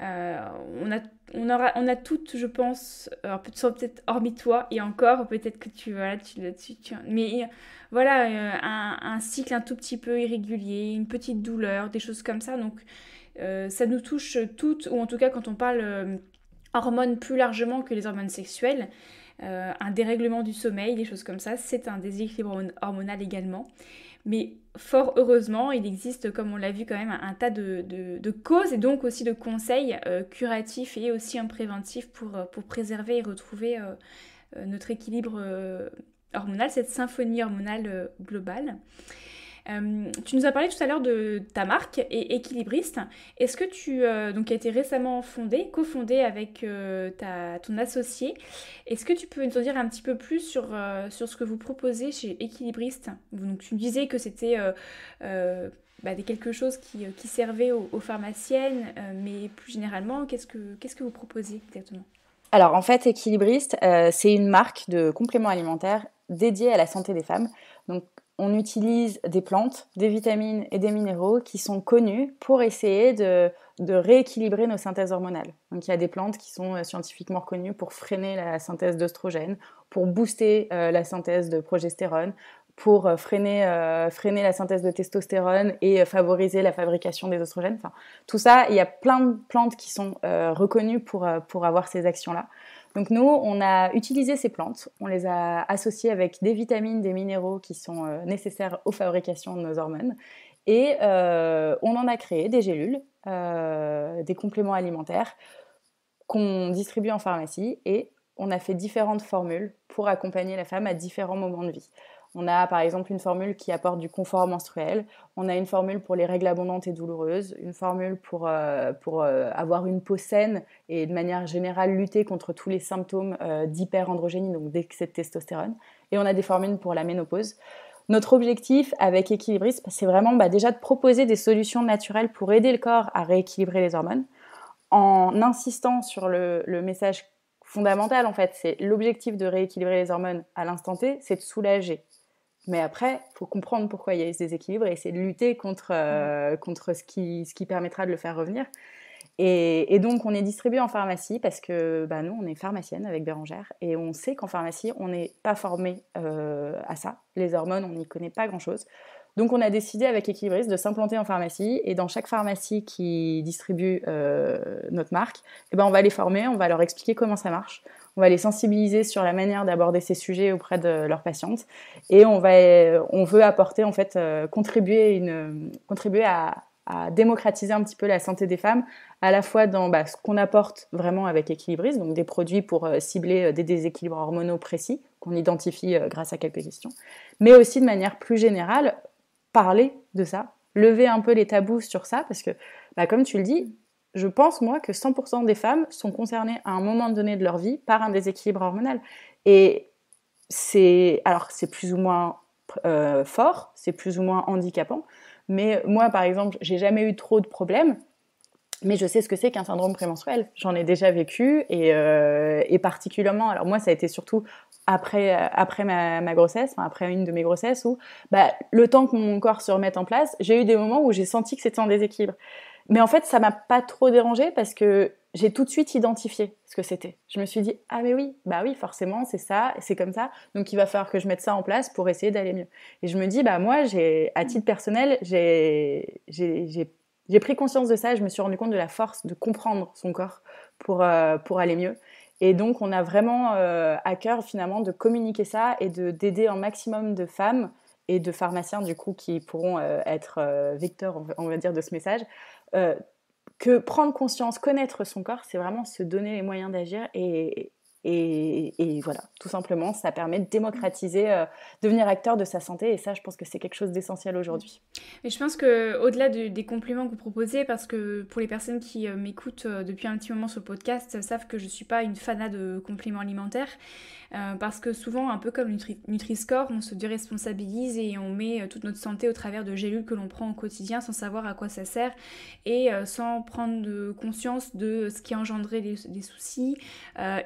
euh, on, a, on, aura, on a toutes, je pense, euh, peut-être hormis toi et encore, peut-être que tu vas là dessus. Mais voilà, euh, un, un, cycle un tout petit peu irrégulier, une petite douleur, des choses comme ça. Donc ça nous touche toutes, ou en tout cas quand on parle hormones plus largement que les hormones sexuelles. un dérèglement du sommeil, des choses comme ça, c'est un déséquilibre hormonal également. Mais fort heureusement, il existe, comme on l'a vu quand même, un, tas de, causes et donc aussi de conseils euh, curatifs et aussi un préventif pour, euh, préserver et retrouver euh, notre équilibre hormonal, cette symphonie hormonale globale. Euh, tu nous as parlé tout à l'heure de ta marque et équilibriste. Est-ce que tu euh, donc a été récemment fondée, cofondée avec euh, ta, ton associé Est-ce que tu peux nous en dire un petit peu plus sur, sur ce que vous proposez chez équilibriste Donc tu disais que c'était bah, quelque chose qui, servait aux, aux pharmaciennes, mais plus généralement, qu'est-ce que qu'est-ce que vous proposez exactement alors en fait, Équilibriste, c'est une marque de compléments alimentaires dédiée à la santé des femmes. Donc on utilise des plantes, des vitamines et des minéraux qui sont connus pour essayer de, rééquilibrer nos synthèses hormonales. il y a des plantes qui sont euh, scientifiquement reconnues pour freiner la synthèse d'oestrogène, pour booster euh, la synthèse de progestérone, pour euh, freiner, la synthèse de testostérone et favoriser la fabrication des oestrogènes. tout ça, il y a plein de plantes qui sont reconnues pour avoir ces actions-là. Donc nous, on a utilisé ces plantes, on les a associées avec des vitamines, des minéraux qui sont euh, nécessaires aux fabrications de nos hormones. Et euh, on en a créé des gélules, euh, des compléments alimentaires qu'on distribue en pharmacie et on a fait différentes formules pour accompagner la femme à différents moments de vie. On a par exemple une formule qui apporte du confort menstruel, on a une formule pour les règles abondantes et douloureuses, une formule pour, euh, pour euh, avoir une peau saine et de manière générale lutter contre tous les symptômes d'hyper euh, d'hyperandrogénie, donc d'excès de testostérone, et on a des formules pour la ménopause. Notre objectif avec Equilibris, c'est vraiment bah, déjà de proposer des solutions naturelles pour aider le corps à rééquilibrer les hormones, en insistant sur le, le message fondamental en fait, c'est l'objectif de rééquilibrer les hormones à l'instant T, c'est de soulager mais après, il faut comprendre pourquoi il y a eu ce déséquilibre et essayer de lutter contre, euh, ce, qui, permettra de le faire revenir. Et, donc, on est distribué en pharmacie parce que bah, nous, on est pharmacienne avec Bérangère et on sait qu'en pharmacie, on n'est pas formé euh, à ça. Les hormones, on n'y connaît pas grand-chose. Donc, on a décidé avec Equilibris de s'implanter en pharmacie et dans chaque pharmacie qui distribue euh, notre marque, eh ben, on va les former, on va leur expliquer comment ça marche on va les sensibiliser sur la manière d'aborder ces sujets auprès de leurs patientes et on, va, on veut apporter, en fait, euh, contribuer, une, contribuer à, démocratiser un petit peu la santé des femmes, à la fois dans bah, ce qu'on apporte vraiment avec Equilibris, donc des produits pour euh, cibler euh, des déséquilibres hormonaux précis qu'on identifie grâce à quelques questions, mais aussi de manière plus générale, parler de ça, lever un peu les tabous sur ça, parce que, bah, comme tu le dis, je pense, moi, que 100% des femmes sont concernées à un moment donné de leur vie par un déséquilibre hormonal. Et c'est, alors, c'est plus ou moins euh, fort, c'est plus ou moins handicapant, mais moi, par exemple, j'ai jamais eu trop de problèmes, mais je sais ce que c'est qu'un syndrome prémenstruel. J'en ai déjà vécu, et, euh, et, particulièrement, alors moi, ça a été surtout après, après ma, grossesse, après une de mes grossesses, où bah, le temps que mon corps se remette en place, j'ai eu des moments où j'ai senti que c'était en déséquilibre. Mais en fait, ça m'a pas trop dérangé parce que j'ai tout de suite identifié ce que c'était. Je me suis dit ah mais oui, bah oui, forcément, c'est ça, c'est comme ça. Donc il va falloir que je mette ça en place pour essayer d'aller mieux. Et je me dis bah moi, j'ai à titre personnel, j'ai j'ai pris conscience de ça, je me suis rendu compte de la force de comprendre son corps pour, euh, pour aller mieux. Et donc, on a vraiment euh, à cœur finalement de communiquer ça et de d'aider un maximum de femmes et de pharmaciens du coup qui pourront euh, être euh, on va dire, de ce message, euh, que prendre conscience, connaître son corps, c'est vraiment se donner les moyens d'agir et, et, voilà, tout simplement, ça permet de démocratiser, mm. euh, devenir acteur de sa santé. Et ça, je pense que c'est quelque chose d'essentiel aujourd'hui. Mais je pense que au-delà des compliments que vous proposez, parce que pour les personnes qui euh, m'écoutent euh, depuis un petit moment sur le podcast, savent que je suis pas une fana de compliments alimentaires, parce que souvent, un peu comme Nutri, score on se déresponsabilise et on met toute notre santé au travers de gélules que l'on prend au quotidien sans savoir à quoi ça sert et sans prendre conscience de ce qui engendrait des, des soucis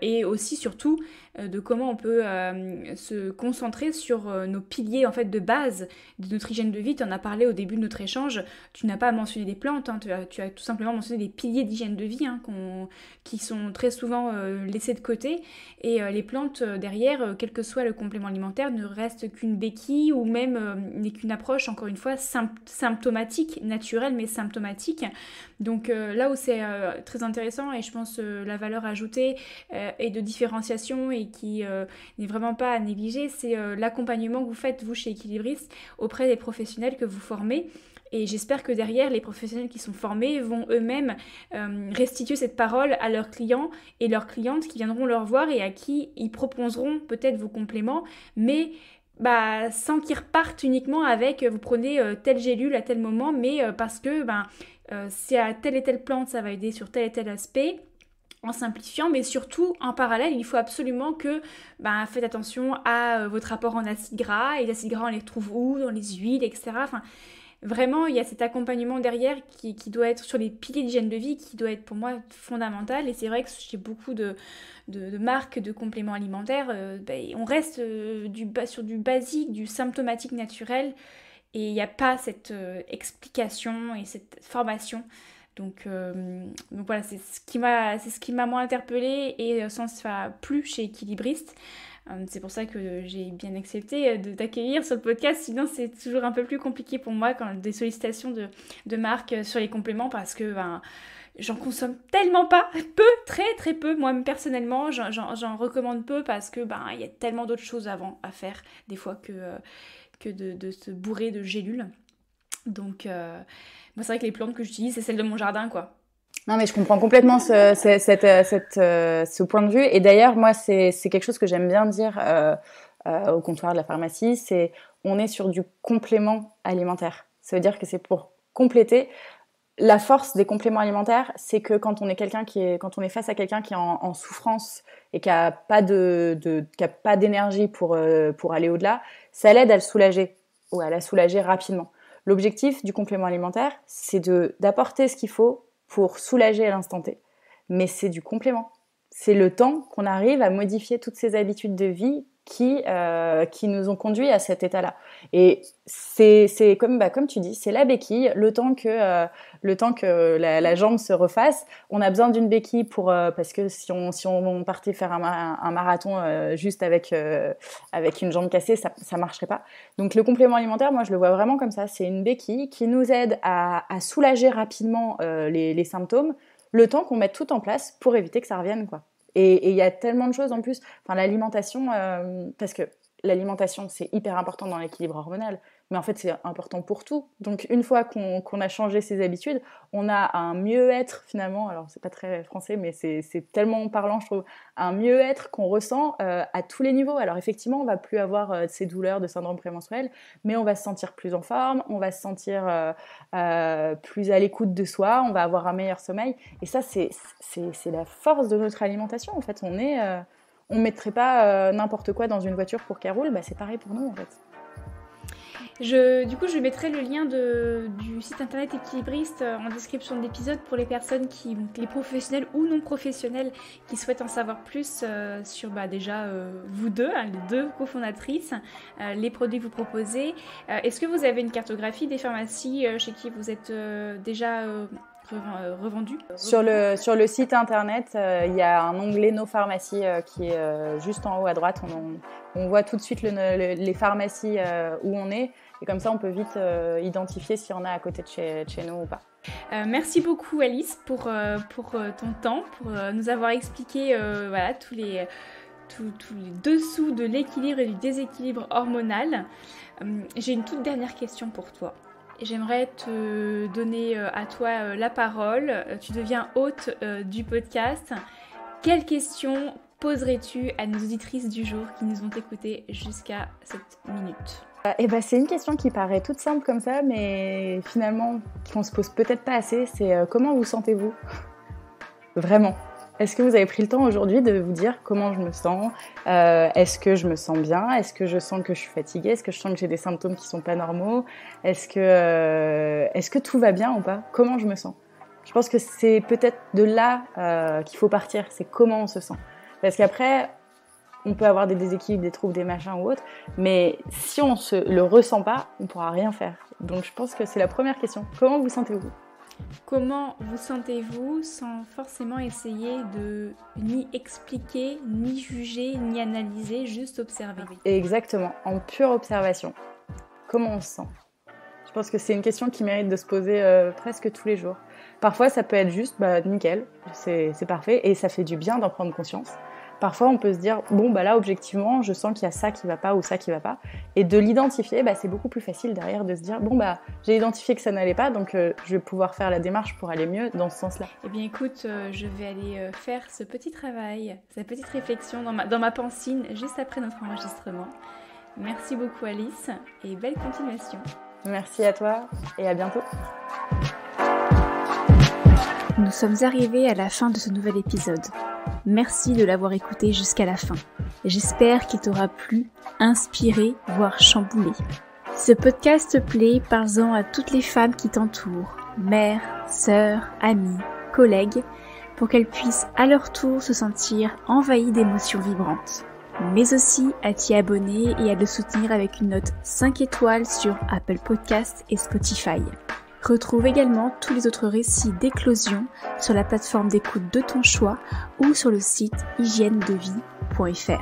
et aussi surtout euh, de comment on peut euh, se concentrer sur euh, nos piliers en fait de base de notre hygiène de vie. Tu en as parlé au début de notre échange. Tu n'as pas mentionné des plantes, hein. tu, as, tout simplement mentionné des piliers d'hygiène de vie hein, qui sont très souvent laissés de côté. Et les plantes derrière, quel que soit le complément alimentaire, ne restent qu'une béquille ou même n'est qu'une approche encore une fois symptomatique, naturelle mais symptomatique donc euh, là où c'est euh, très intéressant et je pense euh, la valeur ajoutée et de différenciation et qui n'est vraiment pas à négliger, c'est l'accompagnement que vous faites, vous, chez Equilibris, auprès des professionnels que vous formez. Et j'espère que derrière, les professionnels qui sont formés vont eux-mêmes restituer cette parole à leurs clients et leurs clientes qui viendront leur voir et à qui ils proposeront peut-être vos compléments, mais bah, sans qu'ils repartent uniquement avec euh, vous prenez euh, telle gélule à tel moment, mais euh, parce que ben c'est à telle et telle plante, ça va aider sur tel et tel aspect en simplifiant, mais surtout en parallèle, il faut absolument que bah faites attention à votre rapport en acides gras, et les acides gras on les retrouve où Dans les huiles, etc. Enfin, vraiment, il y a cet accompagnement derrière qui, qui doit être sur les piliers d'hygiène de vie, qui doit être pour moi fondamental. Et c'est vrai que chez beaucoup de, de, marques de compléments alimentaires, euh, ben, on reste euh, du bas sur du basique, du symptomatique naturel. Et il n'y a pas cette euh, explication et cette formation. Donc, donc voilà, c'est ce qui m'a moins interpellée et sans ça plus chez équilibriste. Euh, c'est pour ça que j'ai bien accepté euh, de t'accueillir sur le podcast, sinon c'est toujours un peu plus compliqué pour moi quand des sollicitations de, de marques euh, sur les compléments parce que ben, j'en consomme tellement pas, peu, très très peu. Moi personnellement, j'en recommande peu parce que ben il y a tellement d'autres choses avant à faire des fois que, que de, se bourrer de gélules. Donc moi c'est vrai que les plantes que j'utilise c'est celles de mon jardin quoi. Non, mais je comprends complètement euh, euh, ce, point de vue. Et d'ailleurs, moi, c'est quelque chose que j'aime bien dire euh, au comptoir de la pharmacie, c'est on est sur du complément alimentaire. Ça veut dire que c'est pour compléter. La force des compléments alimentaires, c'est que quand on est quelqu'un qui est, quand on est face à quelqu'un qui est en, souffrance et qui a pas de, qui a pas d'énergie pour pour aller au-delà, ça l'aide à le soulager ou à la soulager rapidement. L'objectif du complément alimentaire, c'est de d'apporter ce qu'il faut pour soulager à l'instant T. Mais c'est du complément. C'est le temps qu'on arrive à modifier toutes ces habitudes de vie qui, euh, qui nous ont conduits à cet état-là. Et c'est comme, bah, comme tu dis, c'est la béquille. Le temps que, euh, le temps que la, jambe se refasse, on a besoin d'une béquille pour, euh, parce que si on, si on partait faire un, marathon juste avec, avec une jambe cassée, ça ne marcherait pas. Donc le complément alimentaire, moi je le vois vraiment comme ça. C'est une béquille qui nous aide à, soulager rapidement les, les symptômes, le temps qu'on mette tout en place pour éviter que ça revienne. quoi. Et il y a tellement de choses en plus. l'alimentation, euh, parce que l'alimentation, c'est hyper important dans l'équilibre hormonal mais en fait c'est important pour tout. Donc une fois qu'on a changé ses habitudes, on a un mieux-être finalement, alors c'est pas très français, mais c'est tellement parlant je trouve, un mieux-être qu'on ressent euh, à tous les niveaux. Alors effectivement on va plus avoir euh, ces douleurs de syndrome prémenstruel, mais on va se sentir plus en forme, on va se sentir euh, plus à l'écoute de soi, on va avoir un meilleur sommeil. Et ça c'est la force de notre alimentation en fait, on est... on mettrait pas n'importe quoi dans une voiture pour qu'elle roule, bah c'est pareil pour nous en fait du coup, je mettrai le lien du site internet équilibriste euh, en description de l'épisode pour les personnes qui, les professionnels ou non professionnels, qui souhaitent en savoir plus euh, sur bah, déjà euh, vous deux, hein, les deux cofondatrices, les produits que vous proposez. Est-ce que vous avez une cartographie des pharmacies chez qui vous êtes déjà revendu sur le, sur le site internet, il y a un onglet Nos pharmacies qui est juste en haut à droite. On, voit tout de suite les pharmacies où on est. Et comme ça, on peut vite euh, identifier s'il y en a à côté de chez, nous ou pas. Euh, merci beaucoup Alice pour, euh, ton temps, pour nous avoir expliqué tous, les, tous les dessous de l'équilibre et du déséquilibre hormonal. J'ai une toute dernière question pour toi. J'aimerais te donner à toi la parole. Tu deviens hôte du podcast. Quelles questions poserais-tu à nos auditrices du jour qui nous ont écoutées jusqu'à cette minute bah, eh ben, c'est une question qui paraît toute simple comme ça, mais finalement, qu'on se pose peut-être pas assez, c'est euh, comment vous sentez-vous Vraiment. Est-ce que vous avez pris le temps aujourd'hui de vous dire comment je me sens euh, Est-ce que je me sens bien Est-ce que je sens que je suis fatiguée Est-ce que je sens que j'ai des symptômes qui sont pas normaux Est-ce que, euh, est-ce que tout va bien ou pas Comment je me sens Je pense que c'est peut-être de là qu'il faut partir, c'est comment on se sent. Parce qu'après, on peut avoir des déséquilibres, des troubles, des machins ou autres, mais si on se le ressent pas, on pourra rien faire. Donc je pense que c'est la première question. Comment vous sentez-vous Comment vous sentez-vous sans forcément essayer de ni expliquer, ni juger, ni analyser, juste observer Exactement, en pure observation. Comment on se sent Je pense que c'est une question qui mérite de se poser euh, presque tous les jours. Parfois, ça peut être juste, bah, nickel, c'est parfait, et ça fait du bien d'en prendre conscience. Parfois, on peut se dire, bon, bah là, objectivement, je sens qu'il y a ça qui va pas ou ça qui va pas. Et de l'identifier, bah, c'est beaucoup plus facile derrière de se dire, bon, bah, j'ai identifié que ça n'allait pas, donc euh, je vais pouvoir faire la démarche pour aller mieux dans ce sens-là. Eh bien, écoute, euh, je vais aller euh, faire ce petit travail, cette petite réflexion dans ma, dans ma pensine juste après notre enregistrement. Merci beaucoup, Alice, et belle continuation. Merci à toi et à bientôt. Nous sommes arrivés à la fin de ce nouvel épisode. Merci de l'avoir écouté jusqu'à la fin. J'espère qu'il t'aura plu, inspiré, voire chamboulé. Ce podcast plaît, parle-en à toutes les femmes qui t'entourent, mères, sœurs, amies, collègues, pour qu'elles puissent à leur tour se sentir envahies d'émotions vibrantes. Mais aussi à t'y abonner et à le soutenir avec une note 5 étoiles sur Apple Podcasts et Spotify. Retrouve également tous les autres récits d'éclosion sur la plateforme d'écoute de ton choix ou sur le site hygiènedevie.fr.